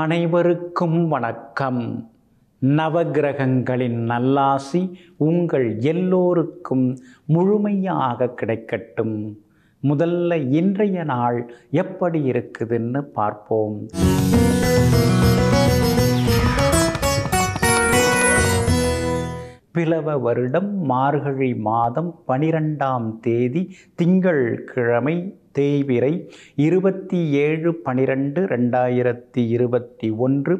அனைவருக்கும் வணக்கம் நவகிரகங்களின் நல்லாசி உங்கள் எல்லோருக்கும் முழுமையாக கிடைக்கட்டும் முதல்ல இன்றைய நாள் எப்படி இருக்குதுன்னு பார்ப்போம் பிளவ வருடம் மார்கழி மாதம் பனிரெண்டாம் தேதி திங்கள் கிழமை தேய்விரை இருபத்தி ஏழு பனிரெண்டு ரெண்டாயிரத்தி இருபத்தி ஒன்று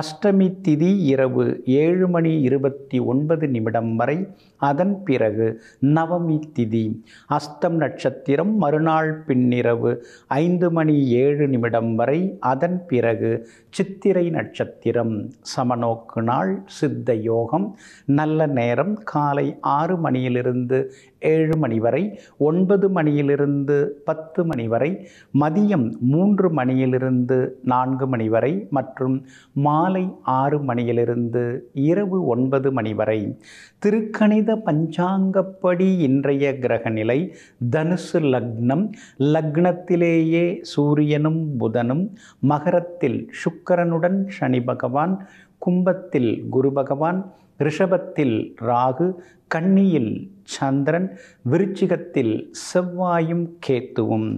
அஷ்டமி திதி இரவு ஏழு மணி இருபத்தி ஒன்பது நிமிடம் வரை அதன் பிறகு நவமி திதி அஸ்தம் நட்சத்திரம் மறுநாள் பின்னிரவு ஐந்து மணி ஏழு நிமிடம் வரை அதன் பிறகு சித்திரை நட்சத்திரம் சமநோக்கு நாள் சித்த யோகம் நல்ல நேரம் காலை ஆறு மணியிலிருந்து ஏழு மணி வரை ஒன்பது மணியிலிருந்து பத்து மணி வரை மதியம் மூன்று மணியிலிருந்து நான்கு மணி வரை மற்றும் மாலை ஆறு மணியிலிருந்து இரவு ஒன்பது மணி வரை திருக்கணித பஞ்சாங்கப்படி இன்றைய கிரகநிலை தனுசு லக்னம் லக்னத்திலேயே சூரியனும் புதனும் மகரத்தில் சுக்கரனுடன் சனி பகவான் கும்பத்தில் குரு பகவான் ரிஷபத்தில் ராகு கண்ணியில் சந்திரன் விருச்சிகத்தில் செவ்வாயும் கேத்துவும்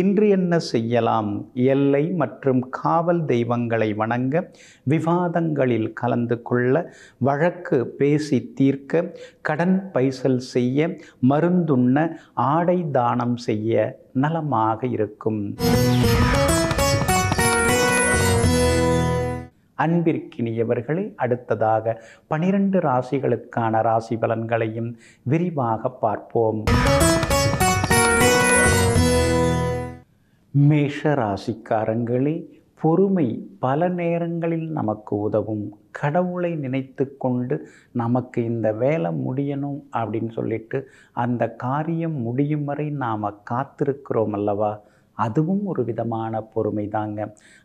இன்று என்ன செய்யலாம் எல்லை மற்றும் காவல் தெய்வங்களை வணங்க விவாதங்களில் கலந்து கொள்ள வழக்கு பேசி தீர்க்க கடன் பைசல் செய்ய மருந்துண்ண ஆடை தானம் செய்ய நலமாக இருக்கும் அன்பிற்கினியவர்களை அடுத்ததாக பனிரெண்டு ராசிகளுக்கான ராசி பலன்களையும் விரிவாக பார்ப்போம் மேஷ ராசிக்காரங்களே பொறுமை பல நேரங்களில் நமக்கு உதவும் கடவுளை நினைத்து கொண்டு நமக்கு இந்த வேலை முடியணும் அப்படின்னு சொல்லிட்டு அந்த காரியம் முடியும் வரை நாம் காத்திருக்கிறோம் அல்லவா அதுவும் ஒரு விதமான பொறுமை தாங்க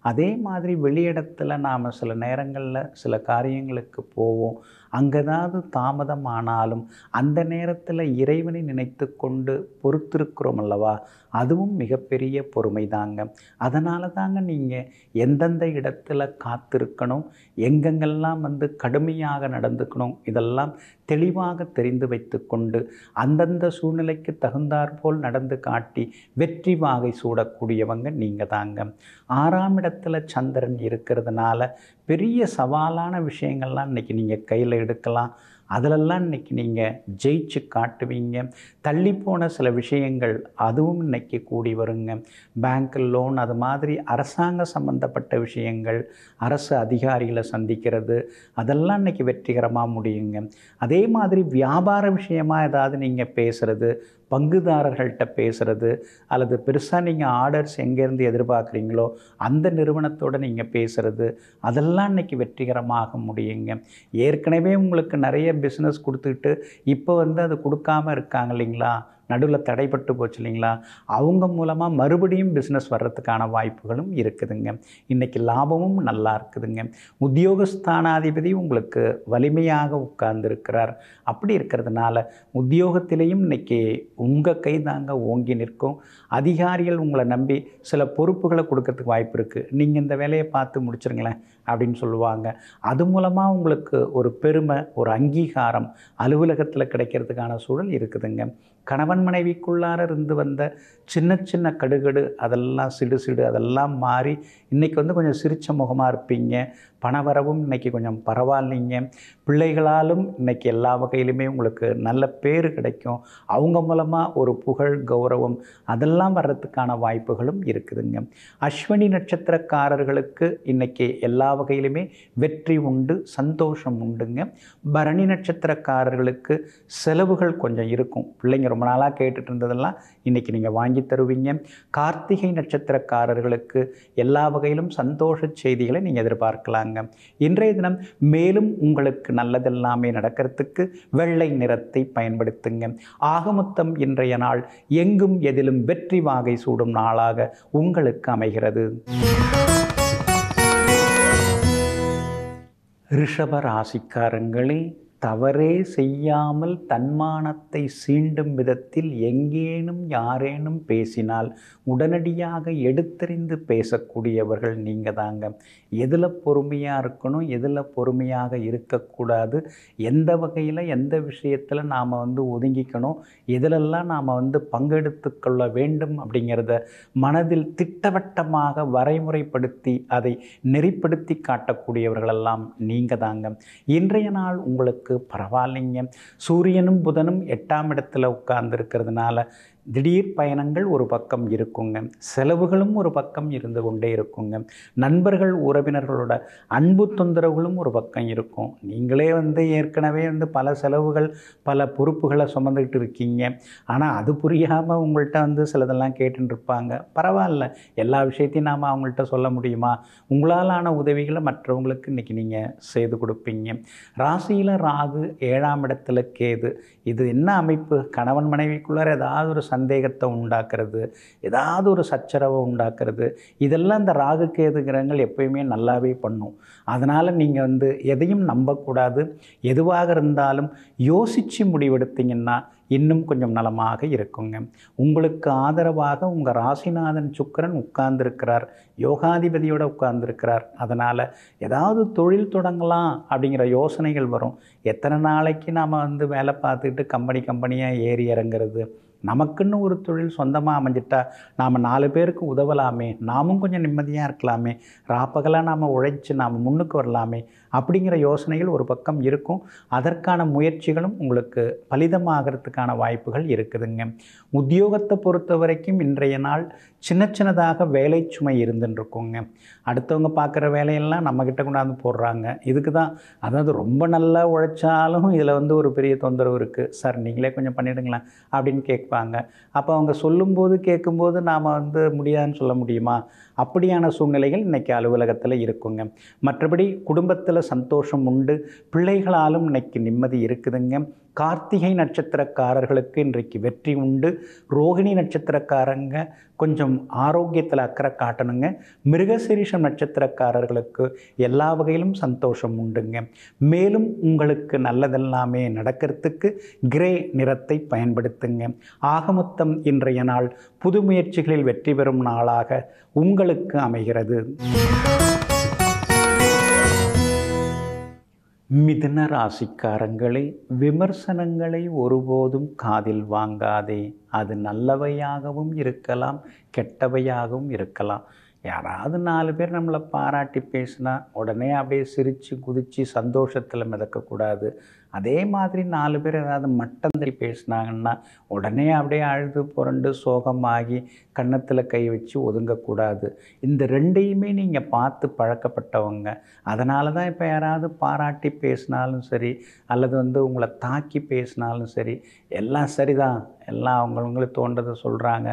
அதே மாதிரி வெளியிடத்தில் நாம் சில நேரங்களில் சில காரியங்களுக்கு போவோம் அங்கேதாவது தாமதம் ஆனாலும் அந்த நேரத்தில் இறைவனை நினைத்து கொண்டு பொறுத்திருக்கிறோம் அல்லவா அதுவும் மிகப்பெரிய பொறுமை தாங்க அதனால தாங்க நீங்கள் எந்தெந்த இடத்துல காத்திருக்கணும் எங்கெங்கெல்லாம் வந்து கடுமையாக நடந்துக்கணும் இதெல்லாம் தெளிவாக தெரிந்து வைத்து கொண்டு அந்தந்த சூழ்நிலைக்கு தகுந்தாற்போல் நடந்து காட்டி வெற்றி வாகை சூடக்கூடியவங்க நீங்கள் தாங்க ஆறாம் இடத்துல சந்திரன் இருக்கிறதுனால பெரிய சவாலான விஷயங்கள்லாம் இன்றைக்கி நீங்கள் கையில் எடுக்கலாம் அதிலெல்லாம் இன்றைக்கி நீங்கள் ஜெயிச்சு காட்டுவீங்க தள்ளி போன சில விஷயங்கள் அதுவும் இன்றைக்கி கூடி வருங்க பேங்க் லோன் அது மாதிரி அரசாங்க சம்பந்தப்பட்ட விஷயங்கள் அரசு அதிகாரிகளை சந்திக்கிறது அதெல்லாம் இன்றைக்கி வெற்றிகரமாக முடியுங்க அதே மாதிரி வியாபார விஷயமாக ஏதாவது நீங்கள் பேசுகிறது பங்குதாரர்கள்ட்ட பேசுகிறது அல்லது பெருசாக நீங்கள் ஆர்டர்ஸ் எங்கேருந்து எதிர்பார்க்குறீங்களோ அந்த நிறுவனத்தோடு நீங்கள் பேசுகிறது அதெல்லாம் இன்றைக்கி வெற்றிகரமாக முடியுங்க ஏற்கனவே உங்களுக்கு நிறைய பிஸ்னஸ் கொடுத்துக்கிட்டு இப்போ வந்து அது கொடுக்காமல் இருக்காங்க இல்லைங்களா நடுவில் தடைப்பட்டு போச்சு இல்லைங்களா அவங்க மூலமாக மறுபடியும் பிஸ்னஸ் வர்றதுக்கான வாய்ப்புகளும் இருக்குதுங்க இன்றைக்கி லாபமும் நல்லா இருக்குதுங்க உத்தியோகஸ்தானாதிபதி உங்களுக்கு வலிமையாக உட்கார்ந்துருக்கிறார் அப்படி இருக்கிறதுனால உத்தியோகத்திலையும் இன்றைக்கி உங்கள் கை தாங்க ஓங்கி நிற்கும் அதிகாரிகள் உங்களை நம்பி சில பொறுப்புகளை கொடுக்கறதுக்கு வாய்ப்பு இருக்குது நீங்கள் இந்த வேலையை பார்த்து முடிச்சிருங்களேன் அப்படின்னு சொல்லுவாங்க அது மூலமாக உங்களுக்கு ஒரு பெருமை ஒரு அங்கீகாரம் அலுவலகத்தில் கிடைக்கிறதுக்கான சூழல் இருக்குதுங்க கணவன் மனைவிக்குள்ளார இருந்து வந்த சின்ன சின்ன கடுகடு அதெல்லாம் சிடு சிடு அதெல்லாம் மாறி இன்றைக்கி வந்து கொஞ்சம் சிரித்த முகமாக இருப்பீங்க பண வரவும் இன்றைக்கி கொஞ்சம் பரவாயில்லைங்க பிள்ளைகளாலும் இன்றைக்கி எல்லா வகையிலுமே உங்களுக்கு நல்ல பேர் கிடைக்கும் அவங்க மூலமாக ஒரு புகழ் கௌரவம் அதெல்லாம் வர்றதுக்கான வாய்ப்புகளும் இருக்குதுங்க அஸ்வினி நட்சத்திரக்காரர்களுக்கு இன்றைக்கி எல்லா வகையிலுமே வெற்றி உண்டு சந்தோஷம் உண்டுங்க பரணி நட்சத்திரக்காரர்களுக்கு செலவுகள் கொஞ்சம் இருக்கும் பிள்ளைங்க ரொம்ப நாளாக கேட்டுட்டு இருந்ததெல்லாம் இன்றைக்கி நீங்கள் வாங்கி தருவீங்க கார்த்திகை நட்சத்திரக்காரர்களுக்கு எல்லா வகையிலும் சந்தோஷ செய்திகளை நீங்கள் எதிர்பார்க்கலாம் வணங்குங்க இன்றைய தினம் மேலும் உங்களுக்கு நல்லதெல்லாமே நடக்கிறதுக்கு வெள்ளை நிறத்தை பயன்படுத்துங்க ஆகமொத்தம் இன்றைய நாள் எங்கும் எதிலும் வெற்றி வாகை சூடும் நாளாக உங்களுக்கு அமைகிறது ரிஷப ராசிக்காரங்களே தவறே செய்யாமல் தன்மானத்தை சீண்டும் விதத்தில் எங்கேனும் யாரேனும் பேசினால் உடனடியாக எடுத்தறிந்து பேசக்கூடியவர்கள் நீங்கள் தாங்க எதில் பொறுமையாக இருக்கணும் எதில் பொறுமையாக இருக்கக்கூடாது எந்த வகையில் எந்த விஷயத்தில் நாம் வந்து ஒதுங்கிக்கணும் எதிலெல்லாம் நாம் வந்து பங்கெடுத்து கொள்ள வேண்டும் அப்படிங்கிறத மனதில் திட்டவட்டமாக வரைமுறைப்படுத்தி அதை நெறிப்படுத்தி காட்டக்கூடியவர்களெல்லாம் நீங்கள் தாங்க இன்றைய நாள் உங்களுக்கு இருக்குது பரவாயில்லைங்க சூரியனும் புதனும் எட்டாம் இடத்துல உட்கார்ந்துருக்கிறதுனால திடீர் பயணங்கள் ஒரு பக்கம் இருக்குங்க செலவுகளும் ஒரு பக்கம் இருந்து கொண்டே இருக்குங்க நண்பர்கள் உறவினர்களோட அன்பு தொந்தரவுகளும் ஒரு பக்கம் இருக்கும் நீங்களே வந்து ஏற்கனவே வந்து பல செலவுகள் பல பொறுப்புகளை சுமந்துக்கிட்டு இருக்கீங்க ஆனால் அது புரியாமல் உங்கள்கிட்ட வந்து சிலதெல்லாம் கேட்டுருப்பாங்க பரவாயில்ல எல்லா விஷயத்தையும் நாம் அவங்கள்ட்ட சொல்ல முடியுமா உங்களாலான உதவிகளை மற்றவங்களுக்கு இன்றைக்கி நீங்கள் செய்து கொடுப்பீங்க ராசியில் ராகு ஏழாம் இடத்துல கேது இது என்ன அமைப்பு கணவன் மனைவிக்குள்ளார் ஏதாவது ஒரு சந்தேகத்தை உண்டாக்குறது ஏதாவது ஒரு சச்சரவை உண்டாக்குறது இதெல்லாம் இந்த ராகு கேது கிரகங்கள் எப்பயுமே நல்லாவே பண்ணும் அதனால் நீங்கள் வந்து எதையும் நம்பக்கூடாது எதுவாக இருந்தாலும் யோசித்து முடிவெடுத்தீங்கன்னா இன்னும் கொஞ்சம் நலமாக இருக்குங்க உங்களுக்கு ஆதரவாக உங்கள் ராசிநாதன் சுக்கரன் உட்கார்ந்துருக்கிறார் யோகாதிபதியோடு உட்கார்ந்துருக்கிறார் அதனால் ஏதாவது தொழில் தொடங்கலாம் அப்படிங்கிற யோசனைகள் வரும் எத்தனை நாளைக்கு நாம் வந்து வேலை பார்த்துக்கிட்டு கம்பெனி கம்பெனியாக ஏறி இறங்குறது நமக்குன்னு ஒரு தொழில் சொந்தமாக அமைஞ்சிட்டா நாம் நாலு பேருக்கு உதவலாமே நாமும் கொஞ்சம் நிம்மதியாக இருக்கலாமே ராப்பகலாக நாம் உழைச்சி நாம் முன்னுக்கு வரலாமே அப்படிங்கிற யோசனைகள் ஒரு பக்கம் இருக்கும் அதற்கான முயற்சிகளும் உங்களுக்கு பலிதமாகிறதுக்கான வாய்ப்புகள் இருக்குதுங்க உத்தியோகத்தை பொறுத்த வரைக்கும் இன்றைய நாள் சின்ன சின்னதாக வேலை சுமை இருந்துருக்குங்க அடுத்தவங்க பார்க்குற வேலையெல்லாம் நம்மக்கிட்ட கொண்டாந்து போடுறாங்க இதுக்கு தான் அதாவது ரொம்ப நல்லா உழைச்சாலும் இதில் வந்து ஒரு பெரிய தொந்தரவு இருக்குது சார் நீங்களே கொஞ்சம் பண்ணிவிடுங்களேன் அப்படின்னு கேட்பாங்க அப்போ அவங்க சொல்லும்போது கேட்கும்போது நாம் வந்து முடியாதுன்னு சொல்ல முடியுமா அப்படியான சூழ்நிலைகள் இன்றைக்கி அலுவலகத்தில் இருக்குங்க மற்றபடி குடும்பத்தில் சந்தோஷம் உண்டு பிள்ளைகளாலும் இன்றைக்கி நிம்மதி இருக்குதுங்க கார்த்திகை நட்சத்திரக்காரர்களுக்கு இன்றைக்கு வெற்றி உண்டு ரோகிணி நட்சத்திரக்காரங்க கொஞ்சம் ஆரோக்கியத்தில் அக்கறை காட்டணுங்க மிருகசீரிஷம் நட்சத்திரக்காரர்களுக்கு எல்லா வகையிலும் சந்தோஷம் உண்டுங்க மேலும் உங்களுக்கு நல்லதெல்லாமே நடக்கிறதுக்கு கிரே நிறத்தை பயன்படுத்துங்க ஆகமொத்தம் இன்றைய நாள் புது முயற்சிகளில் வெற்றி பெறும் நாளாக உங்களுக்கு அமைகிறது மிதுன ராசிக்காரங்களே விமர்சனங்களை ஒருபோதும் காதில் வாங்காதே அது நல்லவையாகவும் இருக்கலாம் கெட்டவையாகவும் இருக்கலாம் யாராவது நாலு பேர் நம்மளை பாராட்டி பேசினா உடனே அப்படியே சிரித்து குதித்து சந்தோஷத்தில் மிதக்கக்கூடாது அதே மாதிரி நாலு பேர் ஏதாவது மட்டந்தில் பேசினாங்கன்னா உடனே அப்படியே அழுது புரண்டு சோகமாகி கன்னத்தில் கை வச்சு ஒதுங்கக்கூடாது இந்த ரெண்டையுமே நீங்கள் பார்த்து பழக்கப்பட்டவங்க அதனால தான் இப்போ யாராவது பாராட்டி பேசினாலும் சரி அல்லது வந்து உங்களை தாக்கி பேசினாலும் சரி எல்லாம் சரிதான் எல்லாம் அவங்கவுங்களுக்கு தோன்றதை சொல்கிறாங்க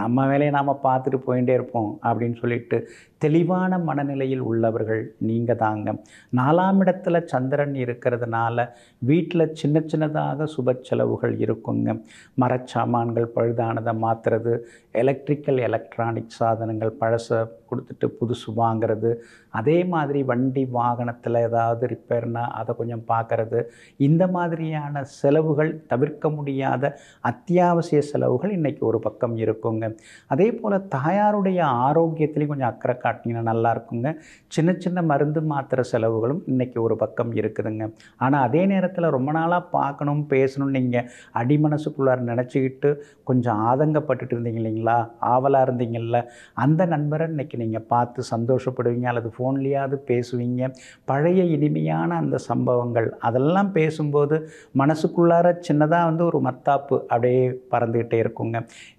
நம்ம வேலையை நாம் பார்த்துட்டு போயிட்டே இருப்போம் அப்படின்னு சொல்லிட்டு தெளிவான மனநிலையில் உள்ளவர்கள் நீங்கள் தாங்க நாலாம் இடத்துல சந்திரன் இருக்கிறதுனால வீட்டில் சின்ன சின்னதாக சுப செலவுகள் இருக்குங்க மரச்சாமான்கள் பழுதானதை மாற்றுறது எலக்ட்ரிக் எலக்ட்ரிக்கல் எலக்ட்ரானிக் சாதனங்கள் பழச கொடுத்துட்டு புதுசு வாங்கிறது அதே மாதிரி வண்டி வாகனத்தில் ஏதாவது ரிப்பேர்னால் அதை கொஞ்சம் பார்க்குறது இந்த மாதிரியான செலவுகள் தவிர்க்க முடியாத அத்தியாவசிய செலவுகள் இன்றைக்கி ஒரு பக்கம் இருக்குங்க அதே போல் தாயாருடைய ஆரோக்கியத்துலேயும் கொஞ்சம் அக்கறை காட்டினீங்கன்னா நல்லா இருக்குங்க சின்ன சின்ன மருந்து மாத்திரை செலவுகளும் இன்றைக்கி ஒரு பக்கம் இருக்குதுங்க ஆனால் அதே நேரத்தில் ரொம்ப நாளாக பார்க்கணும் பேசணும் நீங்கள் அடிமனசுக்குள்ளார நினச்சிக்கிட்டு கொஞ்சம் ஆதங்கப்பட்டுட்டு இருந்தீங்க இல்லைங்களா ஆவலாக இருந்தீங்கல்ல அந்த நண்பரை இன்றைக்கி நீங்கள் பார்த்து சந்தோஷப்படுவீங்க அல்லது ஃபோன்லேயாவது பேசுவீங்க பழைய இனிமையான அந்த சம்பவங்கள் அதெல்லாம் பேசும்போது மனசுக்குள்ளார சின்னதாக வந்து ஒரு மத்தாப்பு அப்படியே பறந்துக்கிட்டே இருக்குங்க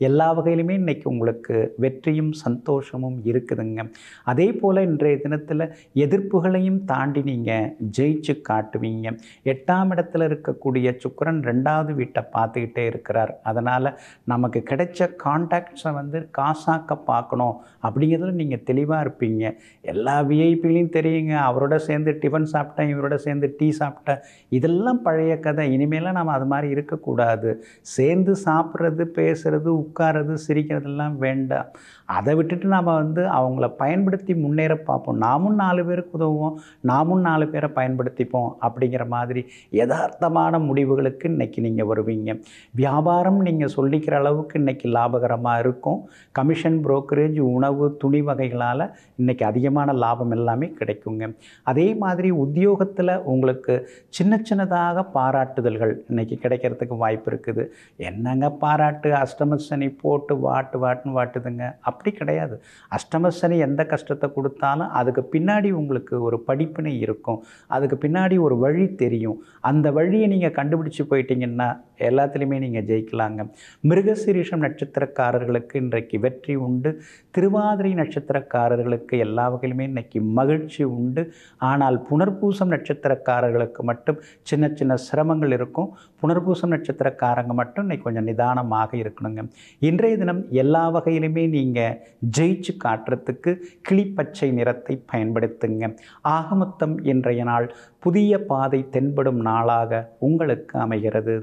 எல்லா வகையிலுமே இன்றைக்கி உங்களுக்கு வெற்றியும் சந்தோஷமும் இருக்குதுங்க அதே போல் இன்றைய தினத்தில் எதிர்ப்புகளையும் தாண்டி நீங்கள் ஜெயிச்சு காட்டுவீங்க எட்டாம் இடத்துல இருக்கக்கூடிய சுக்கரன் ரெண்டாவது வீட்டை பார்த்துக்கிட்டே இருக்கிறார் அதனால் நமக்கு கிடைச்ச கான்டாக்ட்ஸை வந்து காசாக்க பார்க்கணும் அப்படிங்கிறதுல நீங்கள் நீங்கள் தெளிவாக இருப்பீங்க எல்லா விஐபிலையும் தெரியுங்க அவரோட சேர்ந்து டிஃபன் சாப்பிட்டேன் இவரோட சேர்ந்து டீ சாப்பிட்டேன் இதெல்லாம் பழைய கதை இனிமேலாம் நம்ம அது மாதிரி இருக்கக்கூடாது சேர்ந்து சாப்பிட்றது பேசுகிறது உட்காரது சிரிக்கிறதெல்லாம் வேண்டாம் அதை விட்டுட்டு நாம் வந்து அவங்கள பயன்படுத்தி முன்னேற பார்ப்போம் நாமும் நாலு பேருக்கு உதவுவோம் நாமும் நாலு பேரை பயன்படுத்திப்போம் அப்படிங்கிற மாதிரி யதார்த்தமான முடிவுகளுக்கு இன்றைக்கி நீங்கள் வருவீங்க வியாபாரம் நீங்கள் சொல்லிக்கிற அளவுக்கு இன்றைக்கி லாபகரமாக இருக்கும் கமிஷன் புரோக்கரேஜ் உணவு துணி வகைகளால் இன்றைக்கி அதிகமான லாபம் எல்லாமே கிடைக்குங்க அதே மாதிரி உத்தியோகத்தில் உங்களுக்கு சின்ன சின்னதாக பாராட்டுதல்கள் இன்றைக்கி கிடைக்கிறதுக்கு வாய்ப்பு இருக்குது என்னங்க பாராட்டு அஷ்டமசனி போட்டு வாட்டு வாட்டுன்னு வாட்டுதுங்க அப்படி கிடையாது அஷ்டமசனி எந்த கஷ்டத்தை கொடுத்தாலும் அதுக்கு பின்னாடி உங்களுக்கு ஒரு படிப்பினை இருக்கும் அதுக்கு பின்னாடி ஒரு வழி தெரியும் அந்த வழியை நீங்கள் கண்டுபிடிச்சி போயிட்டீங்கன்னா எல்லாத்துலேயுமே நீங்கள் ஜெயிக்கலாங்க மிருகசீரிஷம் நட்சத்திரக்காரர்களுக்கு இன்றைக்கு வெற்றி உண்டு திருவாதிரை நட்சத்திரக்காரர்களுக்கு எல்லா வகையிலுமே இன்றைக்கி மகிழ்ச்சி உண்டு ஆனால் புனர்பூசம் நட்சத்திரக்காரர்களுக்கு மட்டும் சின்ன சின்ன சிரமங்கள் இருக்கும் புனர்பூசம் நட்சத்திரக்காரங்க மட்டும் இன்றைக்கி கொஞ்சம் நிதானமாக இருக்கணுங்க இன்றைய தினம் எல்லா வகையிலுமே நீங்கள் ஜெயிச்சு காட்டுறதுக்கு கிளிப்பச்சை நிறத்தை பயன்படுத்துங்க ஆகமொத்தம் இன்றைய நாள் புதிய பாதை தென்படும் நாளாக உங்களுக்கு அமைகிறது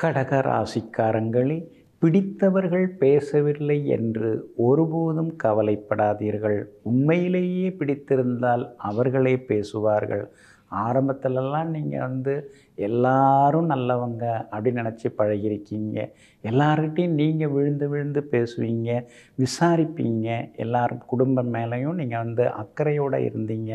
கடக ராசிக்காரங்களே பிடித்தவர்கள் பேசவில்லை என்று ஒருபோதும் கவலைப்படாதீர்கள் உண்மையிலேயே பிடித்திருந்தால் அவர்களே பேசுவார்கள் ஆரம்பத்திலலாம் நீங்கள் வந்து எல்லாரும் நல்லவங்க அப்படின்னு நினச்சி பழகிருக்கீங்க எல்லாருக்கிட்டையும் நீங்கள் விழுந்து விழுந்து பேசுவீங்க விசாரிப்பீங்க எல்லாரும் குடும்பம் மேலேயும் நீங்கள் வந்து அக்கறையோடு இருந்தீங்க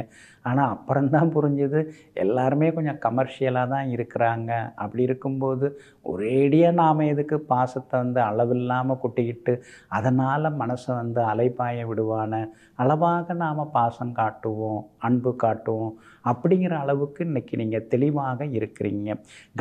ஆனால் அப்புறம்தான் புரிஞ்சுது எல்லாருமே கொஞ்சம் கமர்ஷியலாக தான் இருக்கிறாங்க அப்படி இருக்கும்போது ஒரேடியாக நாம் எதுக்கு பாசத்தை வந்து அளவில்லாமல் கொட்டிக்கிட்டு அதனால் மனசை வந்து அலைப்பாய விடுவான அளவாக நாம் பாசம் காட்டுவோம் அன்பு காட்டுவோம் அப்படிங்கிற அளவுக்கு இன்றைக்கி நீங்கள் தெளிவாக இருக்கிறீங்க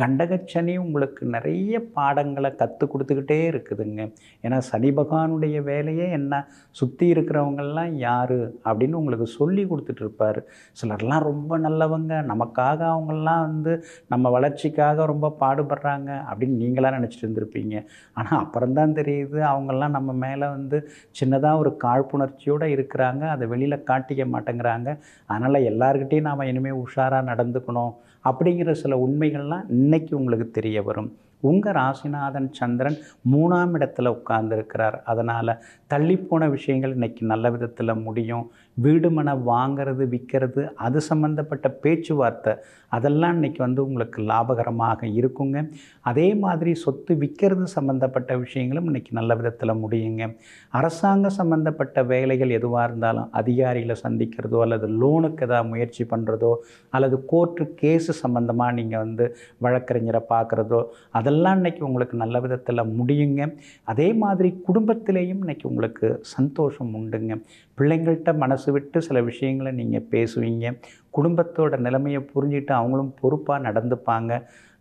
கண்டகச்சனி உங்களுக்கு நிறைய பாடங்களை கற்றுக் கொடுத்துக்கிட்டே இருக்குதுங்க ஏன்னா சனி பகவானுடைய வேலையே என்ன சுற்றி இருக்கிறவங்கெல்லாம் யார் அப்படின்னு உங்களுக்கு சொல்லி கொடுத்துட்ருப்பார் சிலர்லாம் ரொம்ப நல்லவங்க நமக்காக அவங்கெல்லாம் வந்து நம்ம வளர்ச்சிக்காக ரொம்ப பாடுபடுறாங்க அப்படின்னு நீங்களாம் நினச்சிட்டு இருந்திருப்பீங்க ஆனால் அப்புறம்தான் தெரியுது அவங்கெல்லாம் நம்ம மேலே வந்து சின்னதாக ஒரு காழ்ப்புணர்ச்சியோடு இருக்கிறாங்க அதை வெளியில் காட்டிக்க மாட்டேங்கிறாங்க அதனால் எல்லாருக்கிட்டையும் நாம் இனிமேல் உஷாராக நடந்துக்கணும் அப்படிங்கிற சில உண்மைகள்லாம் இன்றைக்கி உங்களுக்கு தெரிய வரும் உங்கள் ராசிநாதன் சந்திரன் மூணாம் இடத்துல உட்கார்ந்துருக்கிறார் அதனால் தள்ளிப்போன விஷயங்கள் இன்றைக்கி நல்ல விதத்தில் முடியும் வீடு மனை வாங்கிறது விற்கிறது அது சம்மந்தப்பட்ட பேச்சுவார்த்தை அதெல்லாம் இன்றைக்கி வந்து உங்களுக்கு லாபகரமாக இருக்குங்க அதே மாதிரி சொத்து விற்கிறது சம்மந்தப்பட்ட விஷயங்களும் இன்றைக்கி நல்ல விதத்தில் முடியுங்க அரசாங்க சம்மந்தப்பட்ட வேலைகள் எதுவாக இருந்தாலும் அதிகாரிகளை சந்திக்கிறதோ அல்லது லோனுக்கு எதாவது முயற்சி பண்ணுறதோ அல்லது கோர்ட்டு கேஸு சம்மந்தமாக நீங்கள் வந்து வழக்கறிஞரை பார்க்குறதோ அதெல்லாம் இன்றைக்கி உங்களுக்கு நல்ல விதத்தில் முடியுங்க அதே மாதிரி குடும்பத்திலேயும் இன்றைக்கி உங்களுக்கு சந்தோஷம் உண்டுங்க பிள்ளைங்கள்கிட்ட மனசு மனசு விட்டு சில விஷயங்களை நீங்கள் பேசுவீங்க குடும்பத்தோட நிலைமையை புரிஞ்சுட்டு அவங்களும் பொறுப்பாக நடந்துப்பாங்க